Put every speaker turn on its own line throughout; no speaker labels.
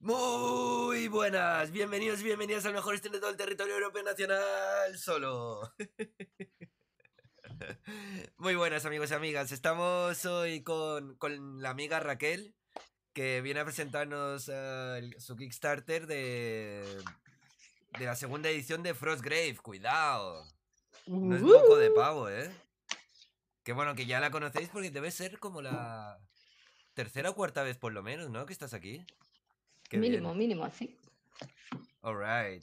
Muy
buenas, bienvenidos y bienvenidas al mejor stream de todo el territorio europeo nacional, solo. Muy buenas amigos y amigas, estamos hoy con, la amiga Raquel, que viene a presentarnos eh, su Kickstarter de, de la segunda edición de Frostgrave, cuidado. No es poco de pavo, ¿eh? Que bueno, que ya la conocéis porque debe ser como la tercera o cuarta vez por lo menos, ¿no? Que estás aquí
mínimo, mínimo, sí.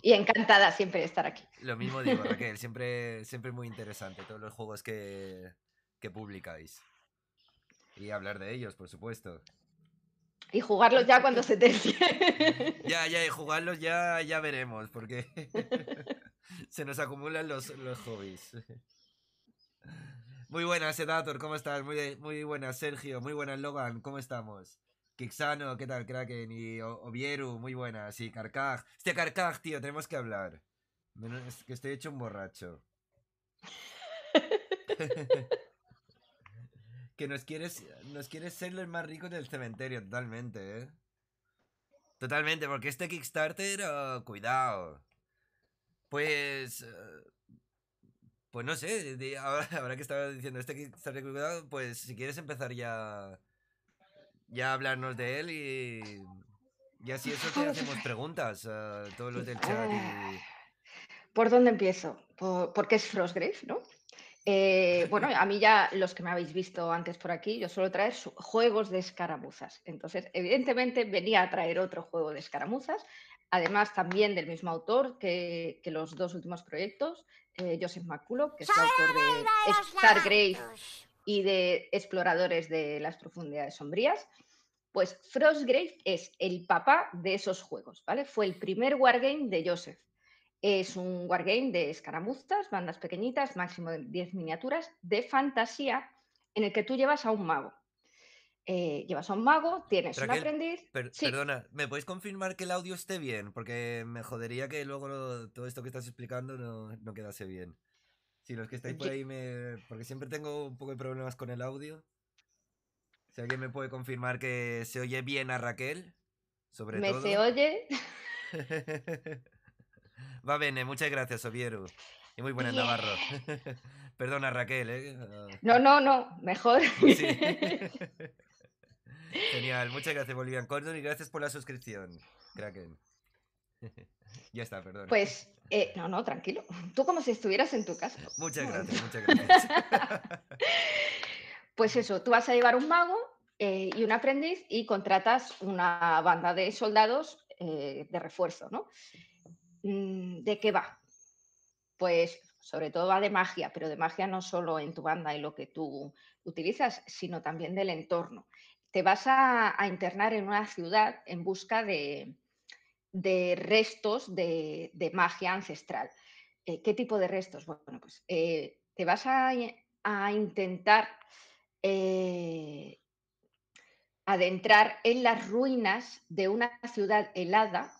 Y encantada siempre de estar aquí. Lo mismo digo,
Raquel, siempre, siempre muy interesante todos los juegos que, publicáis. Y hablar de ellos, por supuesto.
Y jugarlos ya cuando se te
Ya, ya, y jugarlos ya, ya veremos, porque se nos acumulan los, hobbies. Muy buenas, Edator. ¿cómo estás? Muy, muy buenas, Sergio. Muy buenas, Logan, ¿cómo estamos? Kixano, ¿qué tal, Kraken? Y Ovieru, muy buena. Sí, Carcaj. Este Carcaj, tío, tenemos que hablar. Es que estoy hecho un borracho. que nos quieres, nos quieres ser los más ricos del cementerio, totalmente, ¿eh? Totalmente, porque este Kickstarter, oh, cuidado. Pues... Eh, pues no sé, ahora, ahora que estaba diciendo este Kickstarter, cuidado, pues si quieres empezar ya ya hablarnos de él y, y así eso te hacemos preguntas a todos los del chat. Ah.
¿Por dónde empiezo? porque es Frostgrave, ¿no? Eh, bueno, a mí ya los que me habéis visto antes por aquí, yo suelo traer juegos de escaramuzas. Entonces, evidentemente venía a traer otro juego de escaramuzas, además también del mismo autor que, los dos últimos proyectos, eh, Joseph Maculo, que es el
autor
de y de exploradores de las profundidades sombrías, pues Frostgrave es el papá de esos juegos, ¿vale? Fue el primer wargame de Joseph. Es un wargame de escaramuzas, bandas pequeñitas, máximo de 10 miniaturas, de fantasía, en el que tú llevas a un mago. Eh, llevas a un mago, tienes un aprendiz. Perdona,
¿me podéis confirmar que el audio esté bien? Porque me jodería que luego todo esto que estás explicando no quedase bien. Si los que estáis por ahí me. Porque siempre tengo un poco de problemas con el audio. Si alguien me puede confirmar que se oye bien a Raquel, sobre todo. se
oye?
Va bene, muchas gracias, Oviero. Y muy buenas, Navarro. Perdona, Raquel. ¿eh? No, no,
no, mejor. Sí.
Genial, muchas gracias, Bolivian Cordon, y gracias por la suscripción, Kraken. ya está, perdón. Pues,
eh, no, no, tranquilo. Tú como si estuvieras en tu
casa. Muchas gracias, muchas
gracias. pues eso, tú vas a llevar un mago eh, y un aprendiz y contratas una banda de soldados eh, de refuerzo, ¿no? Mm, ¿De qué va? Pues sobre todo va de magia, pero de magia no solo en tu banda y lo que tú utilizas, sino también del entorno. Te vas a internar en una ciudad en busca de, de restos de, de magia ancestral. Eh, ¿Qué tipo de restos? Bueno, pues eh, te vas a, intentar eh, adentrar en las ruinas de una ciudad helada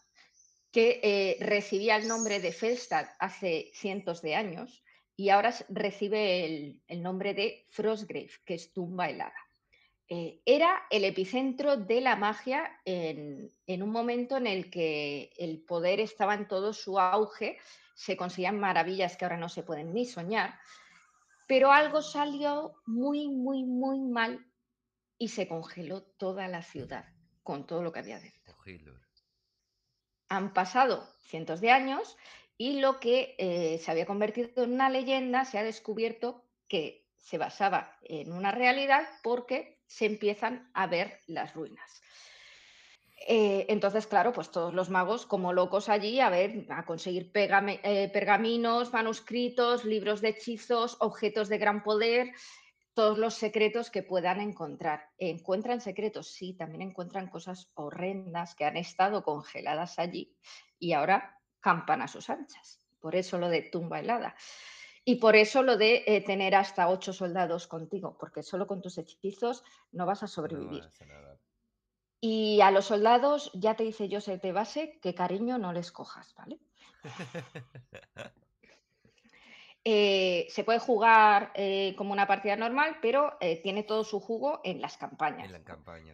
que recibía el nombre de Felstad hace cientos de años y ahora recibe el, el nombre de Frostgrave, que es tumba helada. Eh, era el epicentro de la magia en, un momento en el que el poder estaba en todo su auge, se conseguían maravillas que ahora no se pueden ni soñar, pero algo salió muy, muy, muy mal y se congeló toda la ciudad con todo lo que había dentro. Han pasado cientos de años y lo que eh, se había convertido en una leyenda se ha descubierto que se basaba en una realidad porque se empiezan a ver las ruinas. Eh, entonces, claro, pues todos los magos como locos allí a ver, a conseguir eh, pergaminos, manuscritos, libros de hechizos, objetos de gran poder, todos los secretos que puedan encontrar. ¿Encuentran secretos? Sí, también encuentran cosas horrendas que han estado congeladas allí y ahora campan a sus anchas. Por eso lo de tumba helada. Y por eso lo de eh, tener hasta ocho soldados contigo, porque solo con tus hechizos no vas a sobrevivir. y a los soldados ya te dice yo sé de base que cariño no les cojas, ¿vale? Eh, se puede jugar eh, como una partida normal, pero tiene todo su jugo en las campañas. En la campaña.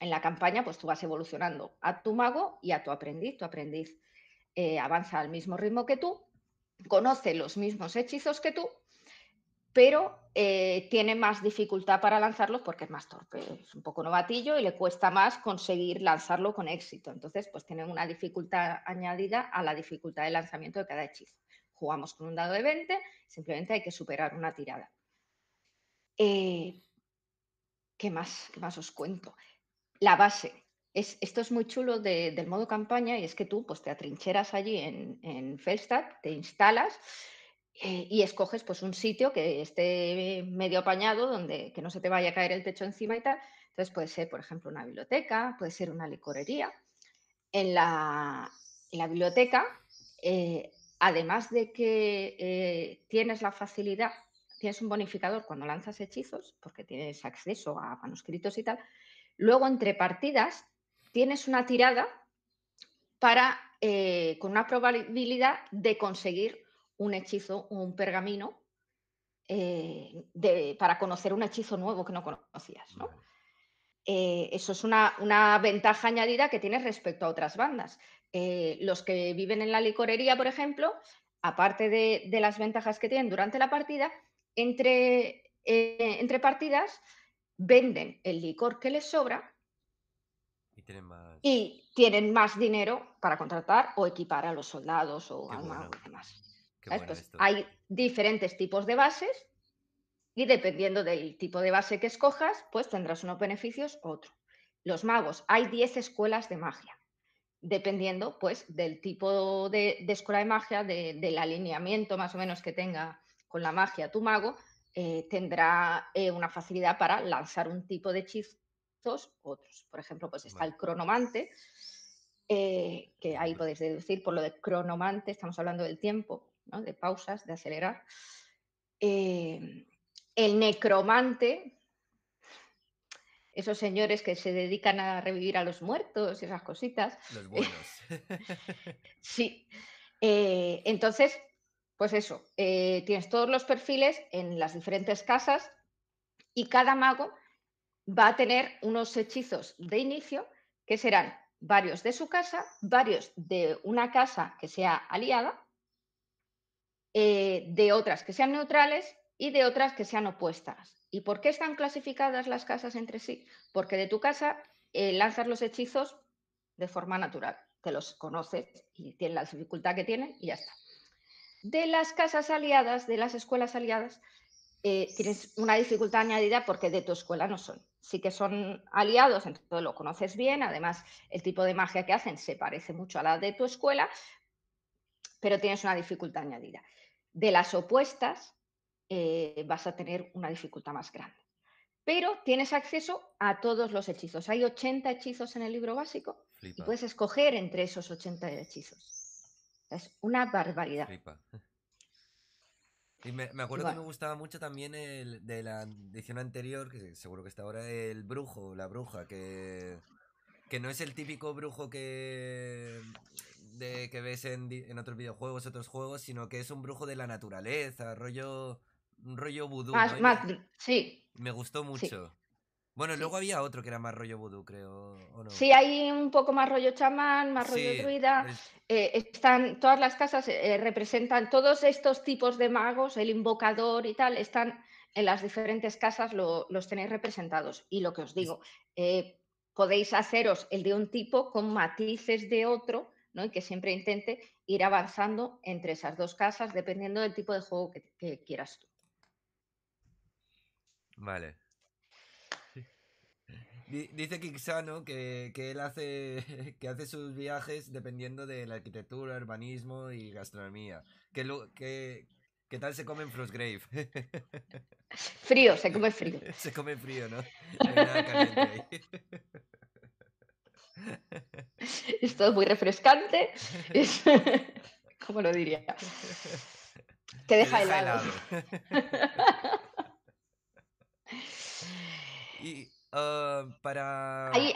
en la campaña, pues tú vas evolucionando a tu mago y a tu aprendiz. Tu aprendiz avanza al mismo ritmo que tú conoce los mismos hechizos que tú, pero eh, tiene más dificultad para lanzarlos porque es más torpe, es un poco novatillo y le cuesta más conseguir lanzarlo con éxito. Entonces, pues tiene una dificultad añadida a la dificultad de lanzamiento de cada hechizo. Jugamos con un dado de 20, simplemente hay que superar una tirada. Eh, ¿Qué más? ¿Qué más os cuento? La base esto es muy chulo del modo campaña y es que tú pues, te atrincheras allí en, en te instalas eh, y escoges pues, un sitio que esté eh, medio apañado, donde que no se te vaya a caer el techo encima y tal. Entonces puede ser, por ejemplo, una biblioteca, puede ser una licorería. En la, la biblioteca, eh, además de que tienes la facilidad, tienes un bonificador cuando lanzas hechizos, porque tienes acceso a manuscritos y tal, luego entre partidas tienes una tirada para, eh, con una probabilidad de conseguir un hechizo, un pergamino, eh, para conocer un hechizo nuevo que no conocías. Eh, eso es una, ventaja añadida que tienes respecto a otras bandas. los que viven en la licorería, por ejemplo, aparte de, las ventajas que tienen durante la partida, entre partidas venden el licor que les sobra y tienen más, dinero para contratar o equipar a los soldados o a un demás. Pues hay diferentes tipos de bases y dependiendo del tipo de base que escojas, pues tendrás unos beneficios u otro. Los magos, hay 10 escuelas de magia, dependiendo pues del tipo de, escuela de magia, del alineamiento más o menos que tenga con la magia tu mago, eh, tendrá eh, una facilidad para lanzar un tipo de hechizo otros. Por ejemplo, pues está el cronomante, eh, que ahí podéis deducir por lo de cronomante, estamos hablando del tiempo, ¿no? de pausas, de acelerar. Eh, el necromante, esos señores que se dedican a revivir a los muertos y esas cositas. Los buenos. sí. Eh, entonces, pues eso, tienes todos los perfiles en las diferentes casas y cada mago va a tener unos hechizos de inicio que serán varios de su casa, varios de una casa que sea aliada, eh, de otras que sean neutrales y de otras que sean opuestas. ¿Y por qué están clasificadas las casas entre sí? Porque de tu casa eh, lanzas los hechizos de forma natural, te los conoces y tienes la dificultad que tienen y ya está. De las casas aliadas, de las escuelas aliadas, eh, tienes una dificultad añadida porque de tu escuela no son sí que son aliados, entonces lo conoces bien, además el tipo de magia que hacen se parece mucho a la de tu escuela, pero tienes una dificultad añadida. De las opuestas eh, vas a tener una dificultad más grande. Pero tienes acceso a todos los hechizos. Hay 80 hechizos en el libro básico y puedes escoger entre esos 80 hechizos. Es una barbaridad.
Y me, acuerdo que me gustaba mucho también el de la edición anterior, que seguro que está ahora, el brujo, la bruja, que, no es el típico brujo que, de, que ves en, en otros videojuegos, otros juegos, sino que es un brujo de la naturaleza, rollo, rollo vudú. Más, ah, sí. Me gustó mucho. Bueno, luego había otro que era más rollo vudú, creo. Sí,
hay un poco más rollo chamán, más rollo druida. Eh, están todas las casas eh, representan todos estos tipos de magos, el invocador y tal, están en las diferentes casas los tenéis representados. Y lo que os digo, eh, podéis haceros el de un tipo con matices de otro, ¿no? Y que siempre intente ir avanzando entre esas dos casas, dependiendo del tipo de juego que, que quieras tú. Vale.
Dice Kixano que, él hace, que hace sus viajes dependiendo de la arquitectura, urbanismo y gastronomía. Que, ¿Qué tal se come en Frostgrave?
Frío, se come frío. Se
come frío, ¿no?
Esto es muy refrescante. ¿Cómo lo diría? Que deja, el
y, Ah, para... Hay,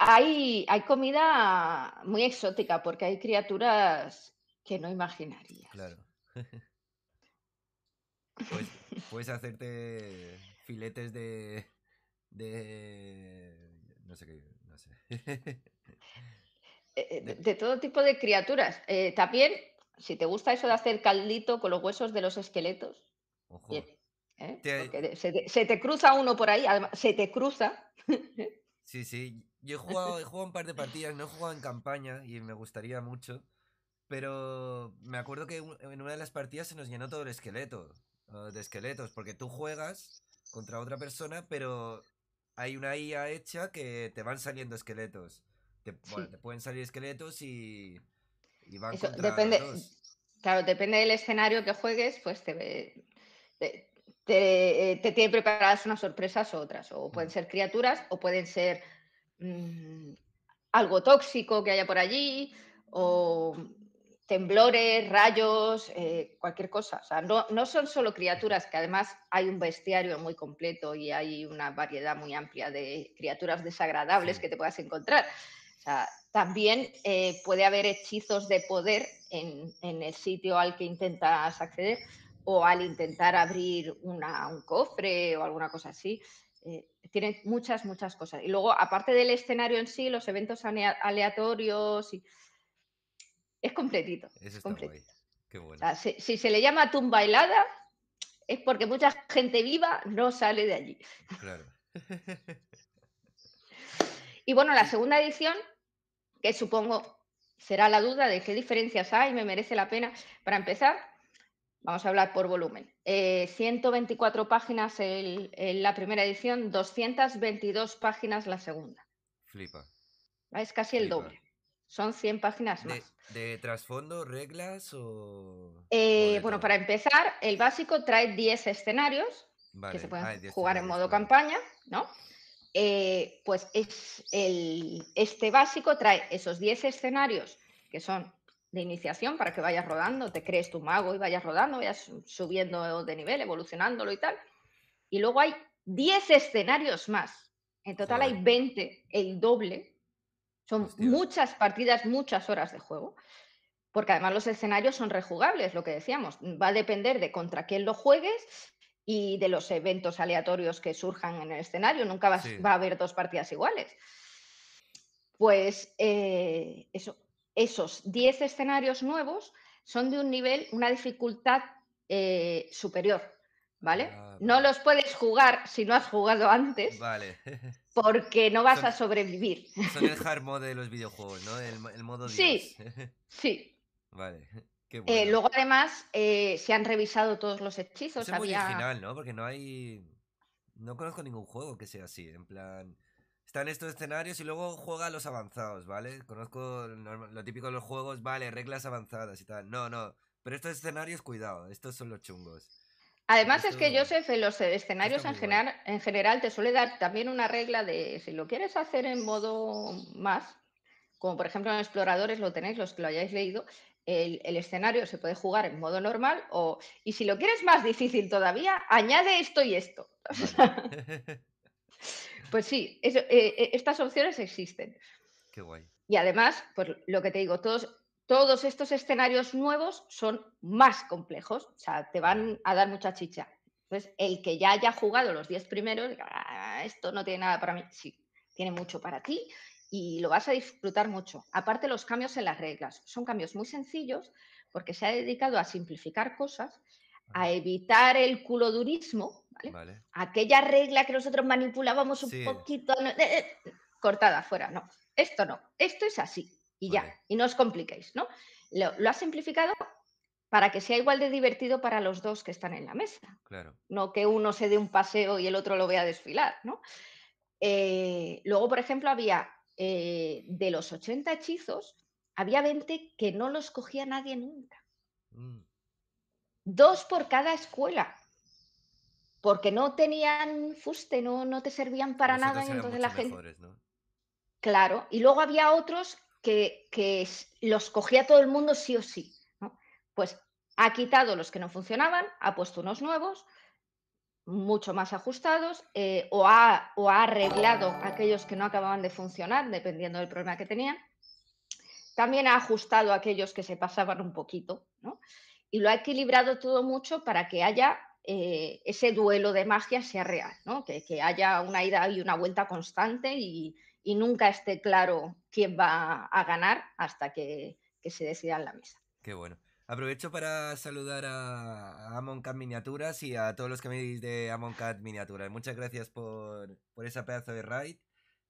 hay, comida muy exótica porque hay criaturas que no imaginarías.
puedes, hacerte filetes de... de... no sé qué...
Eh, eh, de, todo tipo de criaturas. Eh, también, si te gusta eso de hacer caldito con los huesos de los esqueletos,
Ojo. ¿eh?
Se, te, cruza uno por ahí, se te cruza.
Sí, sí. Yo he jugado, he jugado un par de partidas, no he jugado en campaña y me gustaría mucho. Pero me acuerdo que en una de las partidas se nos llenó todo el esqueleto ah, de esqueletos, porque tú juegas contra otra persona, pero hay una IA hecha que te van saliendo esqueletos. Te, pueden salir esqueletos y, van contra depende,
Claro, depende del escenario que juegues, pues te, te, te, tienen preparadas unas sorpresas u otras, o pueden ser criaturas, o pueden ser mm, algo tóxico que haya por allí, o temblores, rayos, eh, cualquier cosa. no, son solo criaturas, que además hay un bestiario muy completo y hay una variedad muy amplia de criaturas desagradables que te puedas encontrar. también eh, puede haber hechizos de poder en, el sitio al que intentas acceder o al intentar abrir un cofre o alguna cosa así. Tiene eh, tienen muchas, muchas cosas. Y luego, aparte del escenario en sí, los eventos aleatorios Es completito.
Eso Qué bueno.
si, se le llama tumba helada, es porque mucha gente viva no sale de allí. Claro. y bueno, la segunda edición, que supongo será la duda de qué diferencias hay, me merece la pena. Para empezar, vamos a hablar por volumen. 124 eh, páginas en la primera edición, 222 páginas la segunda. Flipa. Es casi el doble. Son 100 páginas más.
¿De, trasfondo, reglas o...?
Eh, bueno, para empezar, el básico trae 10 escenarios
que se pueden ah, jugar
en modo campaña, ¿no? Eh, pues es el, este básico trae esos 10 escenarios que son de iniciación para que vayas rodando, te crees tu mago y vayas rodando, vayas subiendo de nivel, evolucionándolo y tal. Y luego hay 10 escenarios más. En total hay 20, el doble. Son muchas partidas, muchas horas de juego. Porque además los escenarios son rejugables, lo que decíamos. Va a depender de contra quién lo juegues y de los eventos aleatorios que surjan en el escenario. Nunca va a haber dos partidas iguales. Pues eh, eso, esos 10 escenarios nuevos son de un nivel, una dificultad eh, superior, ¿vale? Ah, no los puedes jugar si no has jugado antes. Porque no vas a sobrevivir.
Son el hard mode de los videojuegos, ¿no? El, modo Dios. Sí, sí. Vale. Qué eh, bueno. luego,
además, eh, se han revisado todos los hechizos. es muy
¿no? Porque no hay. No conozco ningún juego que sea así. En plan están estos escenarios y luego juega los avanzados, ¿vale? Conozco lo típico de los juegos, vale, reglas avanzadas y tal. No, no, pero estos escenarios, cuidado, estos son los chungos. Además es que
Joseph, en los escenarios en general, en general te suele dar también una regla de si lo quieres hacer en modo más, como por ejemplo en Exploradores lo tenéis, los que lo hayáis leído, el, escenario se puede jugar en modo normal o, y si lo quieres más difícil todavía, añade esto y esto. Pues sí, eh, eh, estas opciones existen. Qué guay. Y además, pues lo que te digo, todos, todos estos escenarios nuevos son más complejos, o sea, te van a dar mucha chicha. Entonces, el que ya haya jugado los 10 primeros, ah, esto no tiene nada para mí, sí, tiene mucho para ti y lo vas a disfrutar mucho. Aparte, los cambios en las reglas son cambios muy sencillos porque se ha dedicado a simplificar cosas a evitar el culodurismo, ¿vale? Aquella regla que nosotros manipulábamos un poquito, eh, eh, cortada afuera, no. Esto no, esto es así y ya, y no os compliquéis, ¿no? Lo, ha simplificado para que sea igual de divertido para los dos que están en la mesa. Claro. No que uno se dé un paseo y el otro lo vea desfilar, ¿no? Eh, luego, por ejemplo, había de los 80 hechizos, había 20 que no los cogía nadie nunca. Mm dos por cada escuela, porque no tenían fuste, no, no te servían para nada. Y entonces la gente... Claro, y luego había otros que, los cogía todo el mundo sí o sí. Pues ha quitado los que no funcionaban, ha puesto unos nuevos, mucho más ajustados, eh, o, ha, o ha arreglado aquellos que no acababan de funcionar, dependiendo del problema que tenían. También ha ajustado aquellos que se pasaban un poquito, ¿no? y lo ha equilibrado todo mucho para que haya eh, ese duelo de magia sea real, ¿no? que, que, haya una ida y una vuelta constante y, y, nunca esté claro quién va a ganar hasta que, que se decida en la mesa.
Qué bueno. Aprovecho para saludar a Amoncat Miniaturas y a todos los que me dice de Amoncat Miniaturas. Muchas gracias por, por, esa pedazo de raid.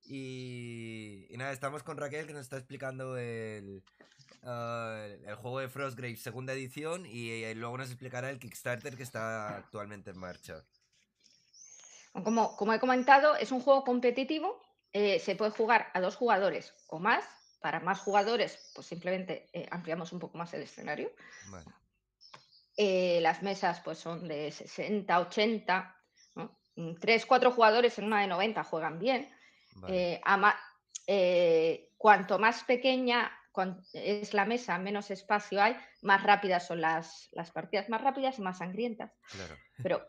y, nada, estamos con Raquel que nos está explicando el, eh, el juego de Frostgrave segunda edición y, luego nos explicará el Kickstarter que está actualmente en marcha.
Como, como he comentado, es un juego competitivo, eh, se puede jugar a dos jugadores o más. Para más jugadores, pues simplemente eh, ampliamos un poco más el escenario. las mesas pues son de 60, 80, ¿no? 3, mm, 4 jugadores en una de 90 juegan bien. cuanto más pequeña es la mesa, menos espacio hay, más rápidas son las, partidas, más rápidas y más sangrientas. Pero,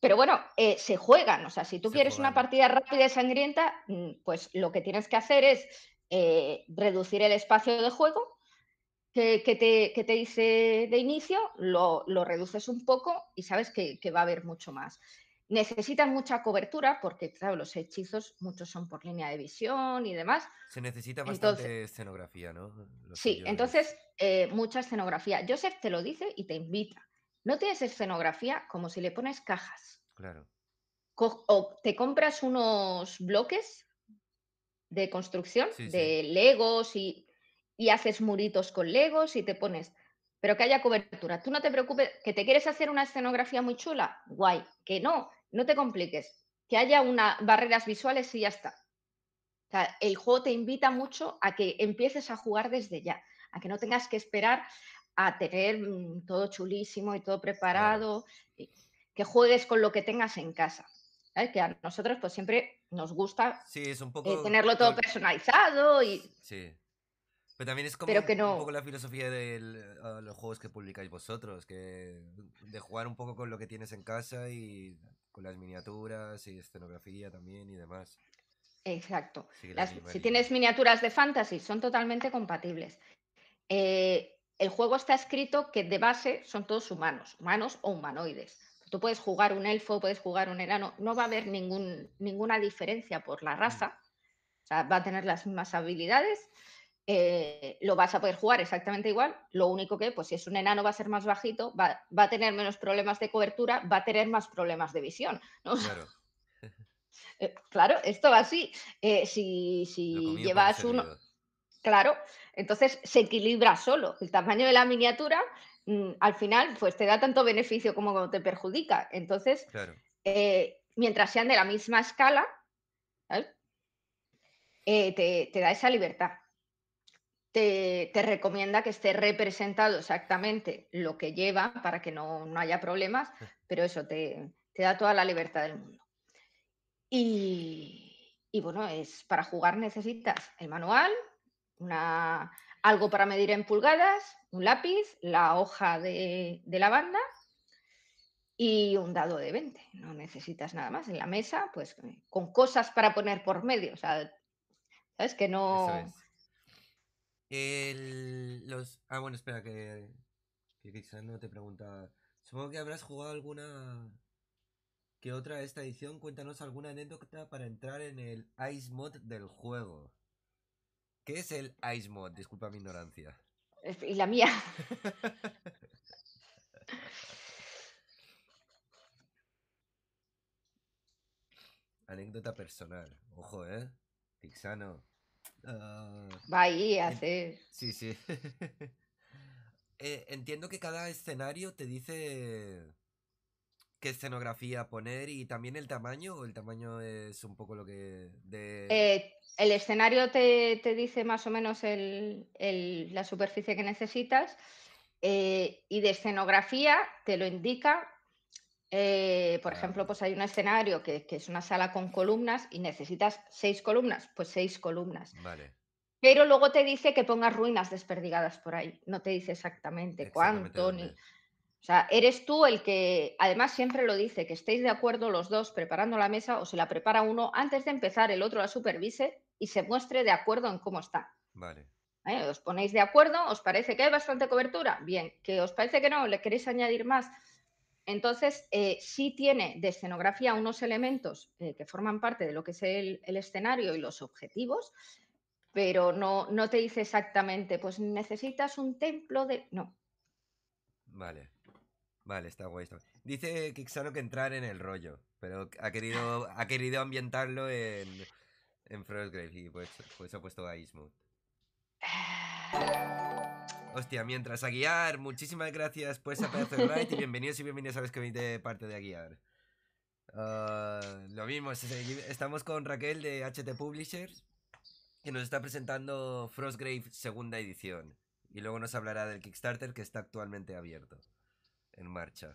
pero bueno, eh, se juegan, o sea, si tú quieres una partida rápida y sangrienta, mm, pues lo que tienes que hacer es eh, reducir el espacio de juego que, te, hice de inicio, lo, lo, reduces un poco y sabes que, que va a haber mucho más. Necesitan mucha cobertura porque, claro, los hechizos muchos son por línea de visión y demás. Se
necesita bastante escenografía, ¿no? sí, entonces
eh, mucha escenografía. Joseph te lo dice y te invita. No tienes escenografía como si le pones cajas. Claro. o te compras unos bloques de construcción de legos y, y haces muritos con legos y te pones pero que haya cobertura. Tú no te preocupes, que te quieres hacer una escenografía muy chula, guay, que no, no te compliques, que haya una barreras visuales y ya está. el juego te invita mucho a que empieces a jugar desde ya, a que no tengas que esperar a tener mm, todo chulísimo y todo preparado, que juegues con lo que tengas en casa. Que a nosotros pues siempre nos gusta
es un eh, poco... tenerlo todo
personalizado y...
Sí. Pero también es como que no... un poco la filosofía de ah, los juegos que publicáis vosotros, que de jugar un poco con lo que tienes en casa y las miniaturas y escenografía también y demás.
Exacto. si tienes miniaturas de fantasy, son totalmente compatibles. Eh, el juego está escrito que de base son todos humanos, humanos o humanoides. Tú puedes jugar un elfo, puedes jugar un enano, no va a haber ningún, ninguna diferencia por la raza, mm. va a tener las mismas habilidades eh, lo vas a poder jugar exactamente igual, lo único que, pues si es un enano va a ser más bajito, va, a tener menos problemas de cobertura, va a tener más problemas de visión. Eh, claro. esto va así. Eh, si, llevas uno... Claro, entonces se equilibra solo. El tamaño de la miniatura mm, al final pues te da tanto beneficio como te perjudica. Entonces, mientras sean de la misma escala, te da esa libertad te, recomienda que esté representado exactamente lo que lleva para que no, haya problemas, eh. pero eso te, da toda la libertad del mundo. Y, bueno, es para jugar necesitas el manual, una, algo para medir en pulgadas, un lápiz, la hoja de, de la banda y un dado de 20. No necesitas nada más. En la mesa, pues con cosas para poner por medio. ¿sabes? Que no,
el, los, ah, bueno, espera, que, que, no te pregunta Supongo que habrás jugado alguna que otra de esta edición. Cuéntanos alguna anécdota para entrar en el Ice Mod del juego. ¿Qué es el Ice Mod? Disculpa mi ignorancia.
Y la mía.
anécdota personal. Ojo, ¿eh? Tixano. Ah, Va ahí, hace
Sí, sí.
Eh, entiendo que cada escenario te dice qué escenografía poner y también el tamaño, o el tamaño es un poco lo que...
Eh, el escenario te, dice más o menos la superficie que necesitas eh, y de escenografía te lo indica eh, por ejemplo, pues hay un escenario que, es una sala con columnas y necesitas seis columnas, pues seis columnas. Vale. Pero luego te dice que pongas ruinas desperdigadas por ahí. No te dice exactamente, cuánto O sea, eres tú el que, además siempre lo dice, que estéis de acuerdo los dos preparando la mesa o se la prepara uno antes de empezar, el otro la supervise y se muestre de acuerdo en cómo está. Vale. ¿Eh? Os ponéis de acuerdo, os parece que hay bastante cobertura, bien, que os parece que no, le queréis añadir más, entonces, eh, sí tiene de escenografía unos elementos eh, que forman parte de lo que es el, escenario y los objetivos, pero no, no, te dice exactamente, pues necesitas un templo de... No.
Vale, vale, está guay. Dice Kixano que entrar en el rollo, pero ha querido, ha querido ambientarlo en, en Frostgrave y pues, pues ha puesto a Hostia, mientras a guiar, muchísimas gracias por ese pedazo de y bienvenidos y bienvenidas a los que venís de parte de a guiar. Ah, lo mismo, estamos con Raquel de HT Publishers, que nos está presentando Frostgrave segunda edición. Y luego nos hablará del Kickstarter que está actualmente abierto, en marcha.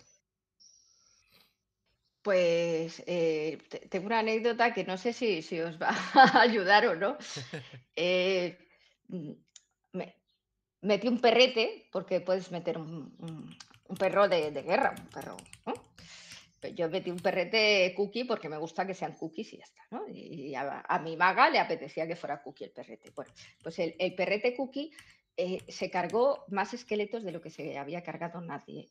Pues eh, tengo una anécdota que no sé si, si, os va a ayudar o no. Eh, metí un perrete, porque puedes meter un, perro de, guerra, un perro. yo metí un perrete cookie porque me gusta que sean cookies y ya está. Y a, mi maga le apetecía que fuera cookie el perrete. Bueno, pues el, perrete cookie eh, se cargó más esqueletos de lo que se había cargado nadie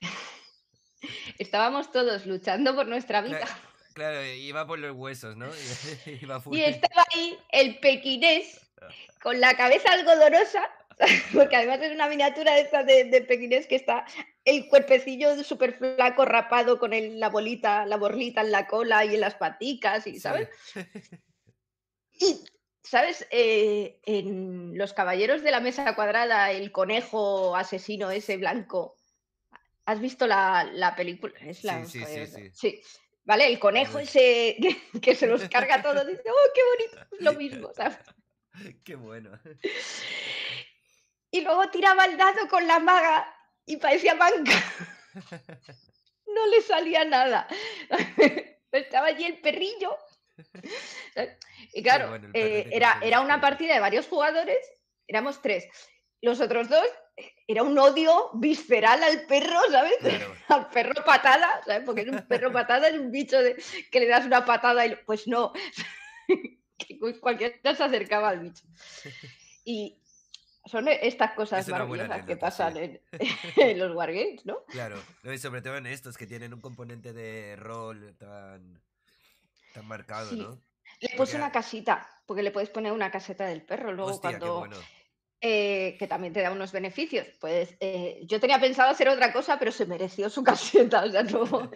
Estábamos todos luchando por nuestra vida.
Claro, iba por los huesos, ¿no?
y
estaba ahí el pequinés con la cabeza algodonosa, porque además es una miniatura de de, de que está el cuerpecillo súper flaco rapado con la bolita, la borlita en la cola y en las paticas, y, ¿sabes? Y, ¿sabes? Eh, en Los Caballeros de la Mesa Cuadrada, el conejo asesino ese blanco, ¿has visto la, película? sí, sí, sí, ¿Vale? El conejo ese que, se los carga todo dice, ¡oh, qué bonito! Lo mismo, ¿sabes?
Qué bueno.
Y luego tiraba el dado con la maga y parecía manca. No le salía nada. Estaba allí el perrillo. Y claro, eh, era, era una partida de varios jugadores, éramos tres. Los otros dos era un odio visceral al perro, ¿sabes? Al perro patada, ¿sabes? Porque es un perro patada, es un bicho que le das una patada y pues no que se acercaba al bicho. Y son estas cosas maravillosas que pasan en, los wargames, ¿no?
Claro, sobre todo en estos que tienen un componente de rol tan, tan marcado, ¿no?
Le puse una casita, porque le puedes poner una caseta del perro luego cuando... Eh, que también te da unos beneficios. Pues eh, yo tenía pensado hacer otra cosa, pero se mereció su caseta. O sea, no...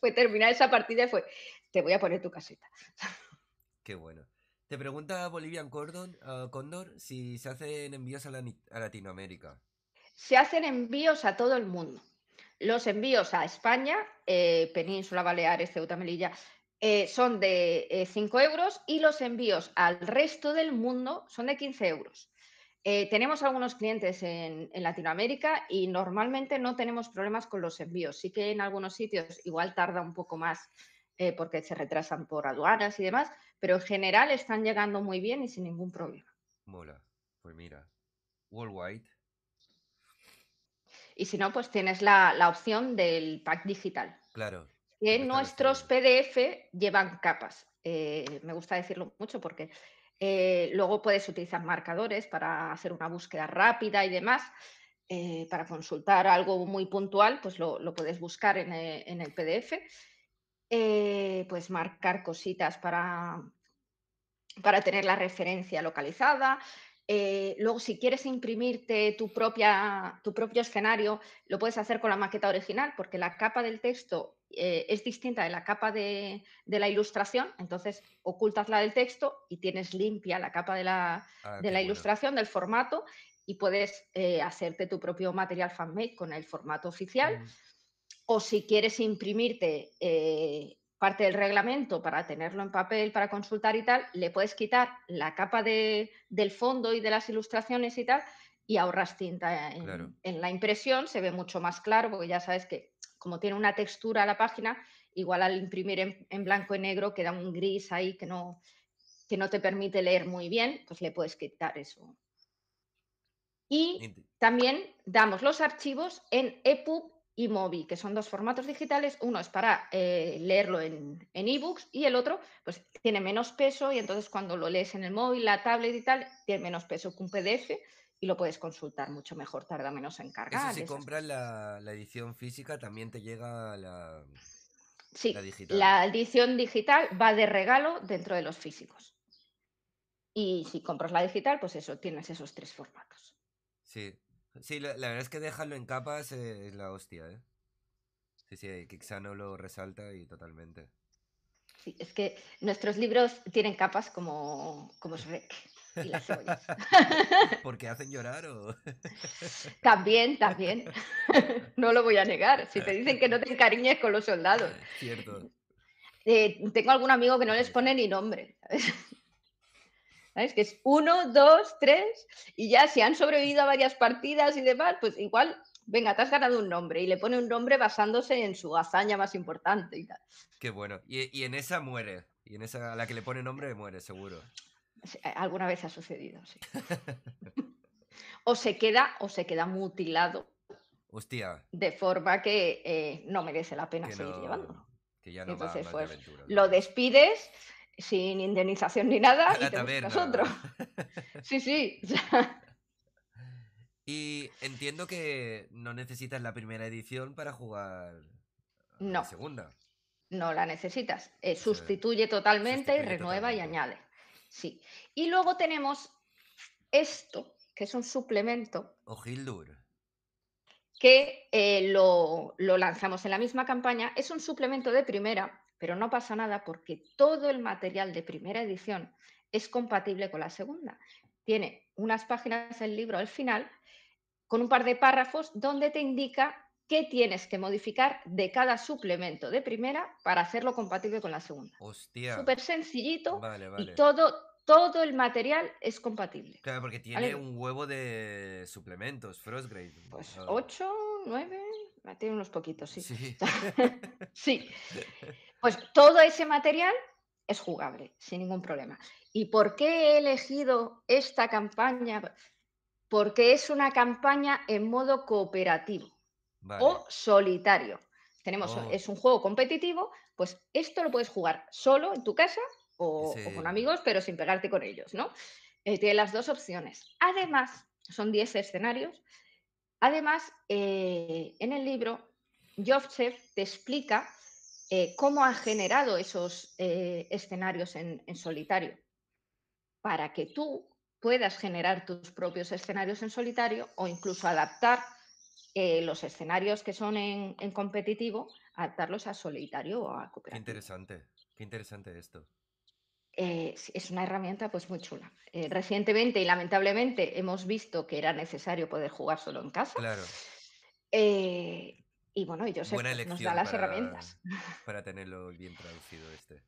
fue terminar esa partida y fue, te voy a poner tu caseta.
Qué bueno. Te pregunta Bolivian Cordon, ah, Condor si se hacen envíos a, Latinoamérica.
Se hacen envíos a todo el mundo. Los envíos a España, eh, Península, Baleares, Ceuta, Melilla, eh, son de 5 eh, euros y los envíos al resto del mundo son de 15 euros. tenemos algunos clientes en, Latinoamérica y normalmente no tenemos problemas con los envíos. Sí que en algunos sitios igual tarda un poco más porque se retrasan por aduanas y demás, pero en general están llegando muy bien y sin ningún problema.
Mola, pues mira, worldwide.
Y si no, pues tienes la, opción del pack digital. Claro. Que nuestros PDF llevan capas. Eh, me gusta decirlo mucho porque eh, luego puedes utilizar marcadores para hacer una búsqueda rápida y demás. Eh, para consultar algo muy puntual, pues lo, puedes buscar en, en el PDF Puedes eh, pues marcar cositas para, tener la referencia localizada. Eh, luego, si quieres imprimirte tu, propio escenario, lo puedes hacer con la maqueta original, porque la capa del texto eh, es distinta de la capa de, la ilustración. Entonces, ocultas la del texto y tienes limpia la capa de la, ah, ilustración, del formato, y puedes hacerte tu propio material fanmade con el formato oficial. Mm o si quieres imprimirte eh, parte del reglamento para tenerlo en papel, para consultar y tal, le puedes quitar la capa del fondo y de las ilustraciones y tal, y ahorras tinta en, la impresión, se ve mucho más claro, porque ya sabes que como tiene una textura la página, igual al imprimir en, blanco y negro queda un gris ahí que no, que no te permite leer muy bien, pues le puedes quitar eso. Y también damos los archivos en EPUB y móvil, que son dos formatos digitales. Uno es para eh, leerlo en ebooks en y el otro pues tiene menos peso y entonces cuando lo lees en el móvil, la tablet y tal, tiene menos peso que un PDF y lo puedes consultar mucho mejor, tarda menos en cargar. si compras
la, edición física también te llega la, la digital. La
edición digital va de regalo dentro de los físicos. Y si compras la digital, pues eso, tienes esos tres formatos.
Sí, Sí, la, verdad es que dejarlo en capas eh, es la hostia, ¿eh? Sí, sí, Kixano lo resalta y totalmente.
Sí, es que
nuestros libros tienen capas como, como Shrek y las cebollas.
¿Porque hacen llorar
También, también. No lo voy a negar. Si te dicen que no te encariñes con los soldados. Cierto. Eh, tengo algún amigo que no les pone ni nombre. ¿Sabes? Que es uno, dos, tres, y ya si han sobrevivido a varias partidas y demás, pues igual, venga, te has ganado un nombre y le pone un nombre basándose en su hazaña más importante
Qué bueno. Y, en esa muere. Y en esa, a la que le pone nombre muere, seguro.
Alguna vez ha sucedido, sí. o se queda, o se queda mutilado. Hostia. De forma que eh, no merece la pena seguir llevándolo. Que ya no Entonces, va pues, lo despides, sin indemnización ni nada y te sí, sí.
y entiendo que no necesitas la primera edición para jugar no. la segunda.
No la necesitas. Eh, sustituye totalmente, y renueva y añade. Sí. Y luego tenemos esto, que es un suplemento.
ogildur
Que eh, lo, lo lanzamos en la misma campaña. Es un suplemento de primera pero no pasa nada porque todo el material de primera edición es compatible con la segunda. Tiene unas páginas el libro al final con un par de párrafos donde te indica qué tienes que modificar de cada suplemento de primera para hacerlo compatible con la segunda. Hostia. Súper sencillito y todo, todo el material es compatible.
Claro, porque tiene un huevo de suplementos, Frostgrade. Pues ocho,
9, ah, tiene unos poquitos, Sí. sí. Pues todo ese material es jugable, sin ningún problema. ¿Y por qué he elegido esta campaña? Porque es una campaña en modo cooperativo o solitario. Tenemos, oh. es un juego competitivo, pues esto lo puedes jugar solo en tu casa o, con amigos, pero sin pegarte con ellos, ¿no? Eh, tiene las dos opciones. Además, son 10 escenarios. Además, eh, en el libro, Joseph te explica eh, cómo ha generado esos eh, escenarios en, solitario. Para que tú puedas generar tus propios escenarios en solitario o incluso adaptar eh, los escenarios que son en, competitivo, adaptarlos a solitario o a
cooperativo. Qué interesante, qué interesante esto.
es una herramienta pues muy chula. recientemente y lamentablemente hemos visto que era necesario poder jugar solo en casa. Claro. Y bueno, ellos nos da las herramientas.
Para tenerlo bien traducido este.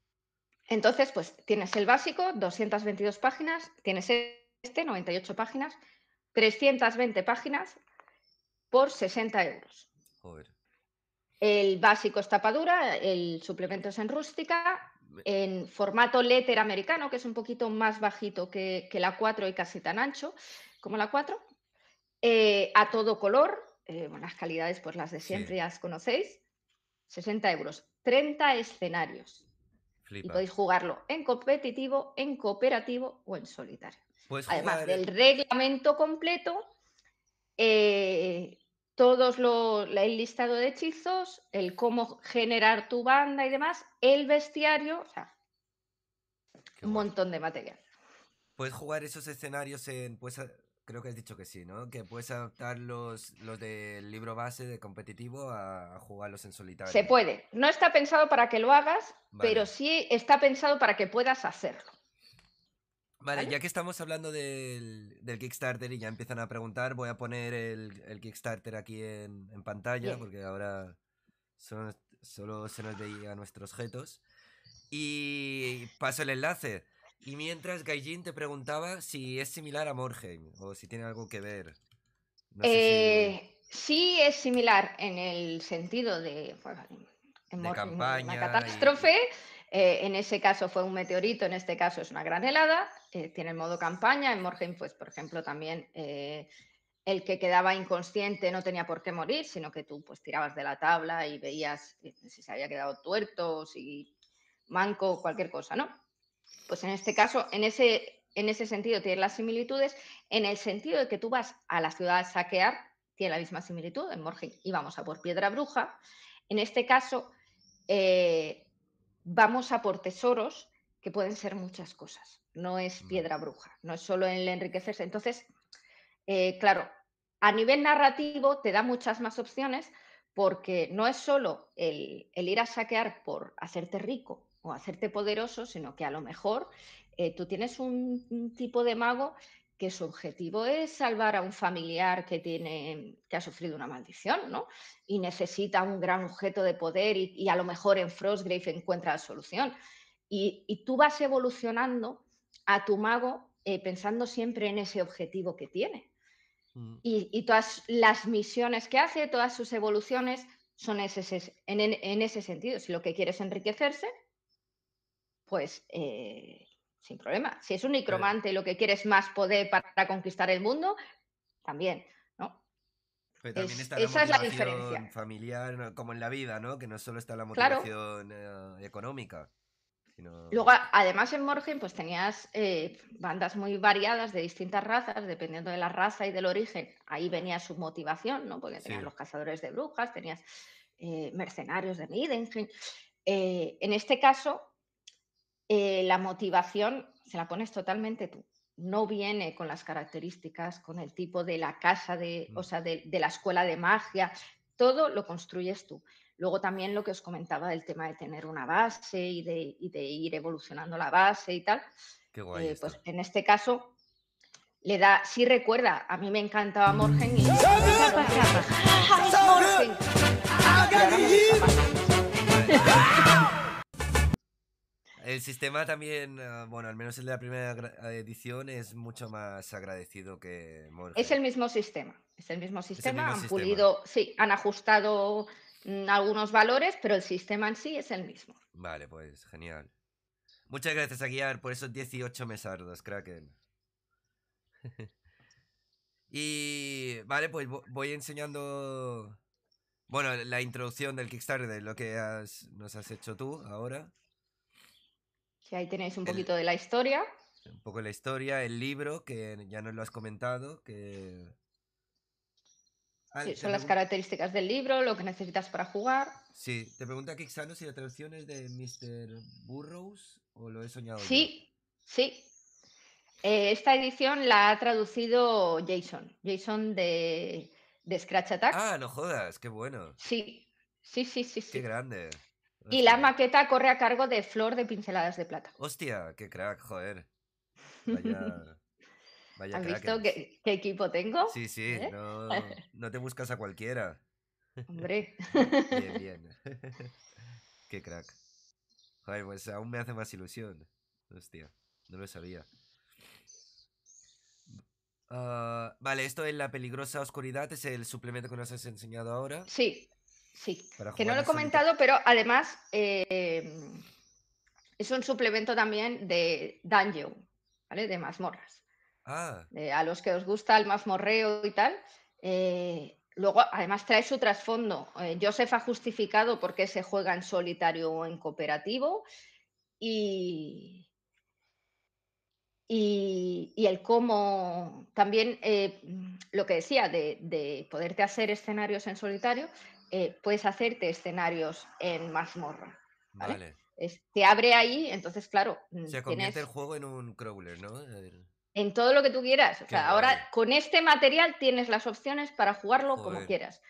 Entonces, pues tienes el básico, 222 páginas, tienes este, 98 páginas, 320 páginas por 60 euros. Joder. El básico es tapadura, el suplemento es en rústica, en formato letter americano, que es un poquito más bajito que, la 4 y casi tan ancho como la 4, eh, a todo color, las eh, calidades, pues las de siempre ya las conocéis, 60 euros, 30 escenarios. Y podéis jugarlo en competitivo, en cooperativo o en solitario.
Pues Además del
reglamento completo, eh, todos lo, el listado de hechizos, el cómo generar tu banda y demás, el bestiario, o sea, un montón de material.
Puedes jugar esos escenarios en, pues, Creo que has dicho que sí, ¿no? Que puedes adaptar los, los del libro base de competitivo a, jugarlos en solitario. Se puede.
No está pensado para que lo hagas, pero sí está pensado para que puedas hacerlo.
Vale, ya que estamos hablando del, Kickstarter y ya empiezan a preguntar, voy a poner el, Kickstarter aquí en, pantalla, porque ahora solo se nos veía nuestros jetos. Y paso el enlace. Y mientras Gaijin te preguntaba si es similar a Morheim o si tiene algo que ver. Eh,
sí, es similar en el sentido de,
en una catástrofe.
Eh, en ese caso fue un meteorito, en este caso es una gran helada. Eh, tiene el modo campaña. En Morheim, pues, por ejemplo, también el que quedaba inconsciente no tenía por qué morir, sino que tú pues tirabas de la tabla y veías si se había quedado tuerto, si manco, cualquier cosa, ¿no? Pues en este caso, en ese, sentido tiene las similitudes, en el sentido de que tú vas a la ciudad a saquear, tiene la misma similitud, en Morgen vamos a por piedra bruja, en este caso eh, vamos a por tesoros que pueden ser muchas cosas, no es mm. piedra bruja, no es solo el enriquecerse. Entonces, eh, claro, a nivel narrativo te da muchas más opciones porque no es solo el ir a saquear por hacerte rico hacerte poderoso, sino que a lo mejor eh, tú tienes un, tipo de mago que su objetivo es salvar a un familiar que tiene que ha sufrido una maldición, ¿no? Y necesita un gran objeto de poder y, a lo mejor en Frostgrave encuentra la solución. Y, tú vas evolucionando a tu mago eh, pensando siempre en ese objetivo que tiene. Mm. Y, todas las misiones que hace, todas sus evoluciones son en, ese sentido. Si lo que quieres es enriquecerse, pues eh, sin problema. Si es un necromante y lo que quieres más poder para conquistar el mundo, también, ¿no? la esa es la diferencia.
Familiar, como en la vida, ¿no? Que no solo está la motivación eh, económica. Luego,
además en Morgen, pues tenías eh, bandas muy variadas de distintas razas, dependiendo de la raza y del origen. Ahí venía su motivación, ¿no? Porque tenías los cazadores de brujas, tenías mercenarios de Eh, en este caso, eh, la motivación se la pones totalmente tú. No viene con las características, con el tipo de la casa, de, o mm. sea, de, la escuela de magia. Todo lo construyes tú. Luego también lo que os comentaba del tema de tener una base y de, ir evolucionando la base y tal. Eh, pues en este caso le da, sí recuerda, a mí me encantaba Morgen y...
El sistema también, ah, bueno, al menos el de la primera edición es mucho más agradecido que Es
el mismo sistema, es el mismo sistema, han pulido, sí, han ajustado mm, algunos valores, pero el sistema en sí es el mismo.
Vale, pues genial. Muchas gracias a Guiar por esos 18 mesardos, Kraken. y vale, pues voy enseñando, bueno, la introducción del Kickstarter, lo que nos has hecho tú ahora
ahí tenéis un poquito de la historia.
Un poco de la historia, el libro, que ya nos lo has comentado, que... son las
características del libro, lo que necesitas para jugar.
Sí, te pregunta Kixano si la traducción es de Mr. Burroughs o lo he soñado. Sí,
sí. Eh, esta edición la ha traducido Jason, Jason de, Scratch Attack. Ah,
no jodas, qué bueno.
Sí, sí, sí, sí. Qué
grande. Y la
maqueta corre a cargo de Flor de Pinceladas de Plata.
Hostia, qué crack, joder. Vaya, ¿Has visto
qué, equipo tengo? Sí, sí, ¿Eh?
no, te buscas a cualquiera.
Hombre.
Bien, bien.
qué crack. Joder, pues aún me hace más ilusión. Hostia, no lo sabía. Ah, vale, esto es La Peligrosa Oscuridad es el suplemento que nos has enseñado ahora. Sí,
Sí, que no lo he comentado, pero además eh, es un suplemento también de dungeon, ¿vale? De mazmorras. Ah. a los que os gusta el mazmorreo y tal. Eh, luego, además, trae su trasfondo. Joseph eh, ha justificado por qué se juega en solitario o en cooperativo. Y, y, el cómo, también lo que decía de, de, poderte hacer escenarios en solitario, eh, puedes hacerte escenarios en mazmorra. Vale. te abre ahí, entonces, claro. Mm, Se convierte
el juego en un crawler, ¿no?
En todo lo que tú quieras. ahora con este material tienes las opciones para jugarlo como quieras.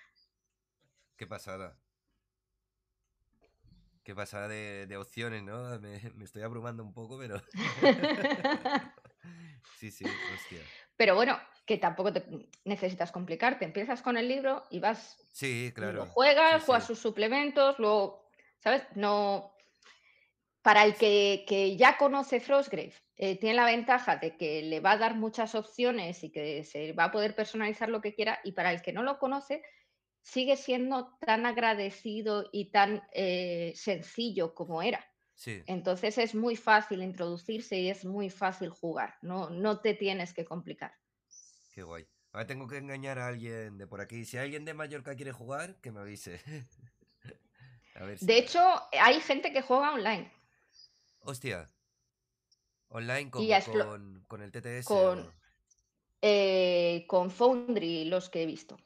Qué pasada. Qué pasada de, opciones, ¿no? Me, me, estoy abrumando un poco, pero. sí, sí, hostia.
Pero bueno, que
tampoco te mm, necesitas complicarte. Empiezas con el libro y vas.
Sí, claro. Lo
juegas, sus suplementos, luego, ¿sabes? No. Para el que, ya conoce Frostgrave, eh, tiene la ventaja de que le va a dar muchas opciones y que se va a poder personalizar lo que quiera. Y para el que no lo conoce, sigue siendo tan agradecido y tan eh, sencillo como era. Entonces es muy fácil introducirse y es muy fácil jugar. No, no te tienes que complicar.
Qué guay. Ahora tengo que engañar a alguien de por aquí. Si alguien de Mallorca quiere jugar, que me avise. De hecho,
hay gente que juega online.
Hostia. Online con, el TTS.
Eh, con, Foundry, los que he visto.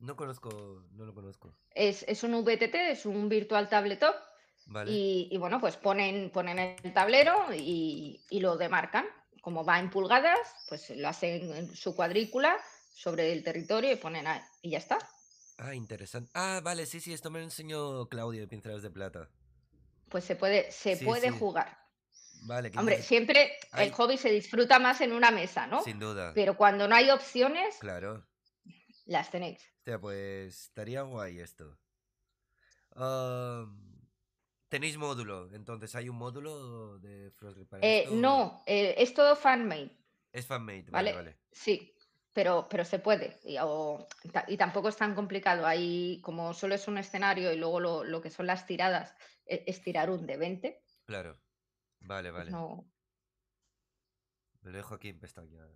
No conozco, no lo conozco.
Es, un VTT, es un virtual tabletop. Vale. Y, bueno, pues ponen, ponen el tablero y, y lo demarcan como va en pulgadas, pues lo hacen en su cuadrícula sobre el territorio y ponen ahí, y ya está.
Ah, interesante. Ah, vale, sí, sí, esto me lo enseñó Claudio de Pinceladas de Plata.
Pues se puede, se Vale, puede sí. jugar.
Vale, Hombre, siempre el hobby
se disfruta más en una mesa, ¿no? Sin duda. Pero cuando no hay opciones, claro. las tenéis.
O sea, pues estaría guay esto. Tenéis módulo, entonces hay un módulo de eh, No,
eh, es todo fanmade. Es fanmade, vale, vale. Sí, pero, pero se puede y, tampoco es tan complicado. Ahí, como solo es un escenario y luego lo, que son las tiradas, e, es, tirar un de 20.
Claro, vale, pues vale. lo dejo aquí en pestaña.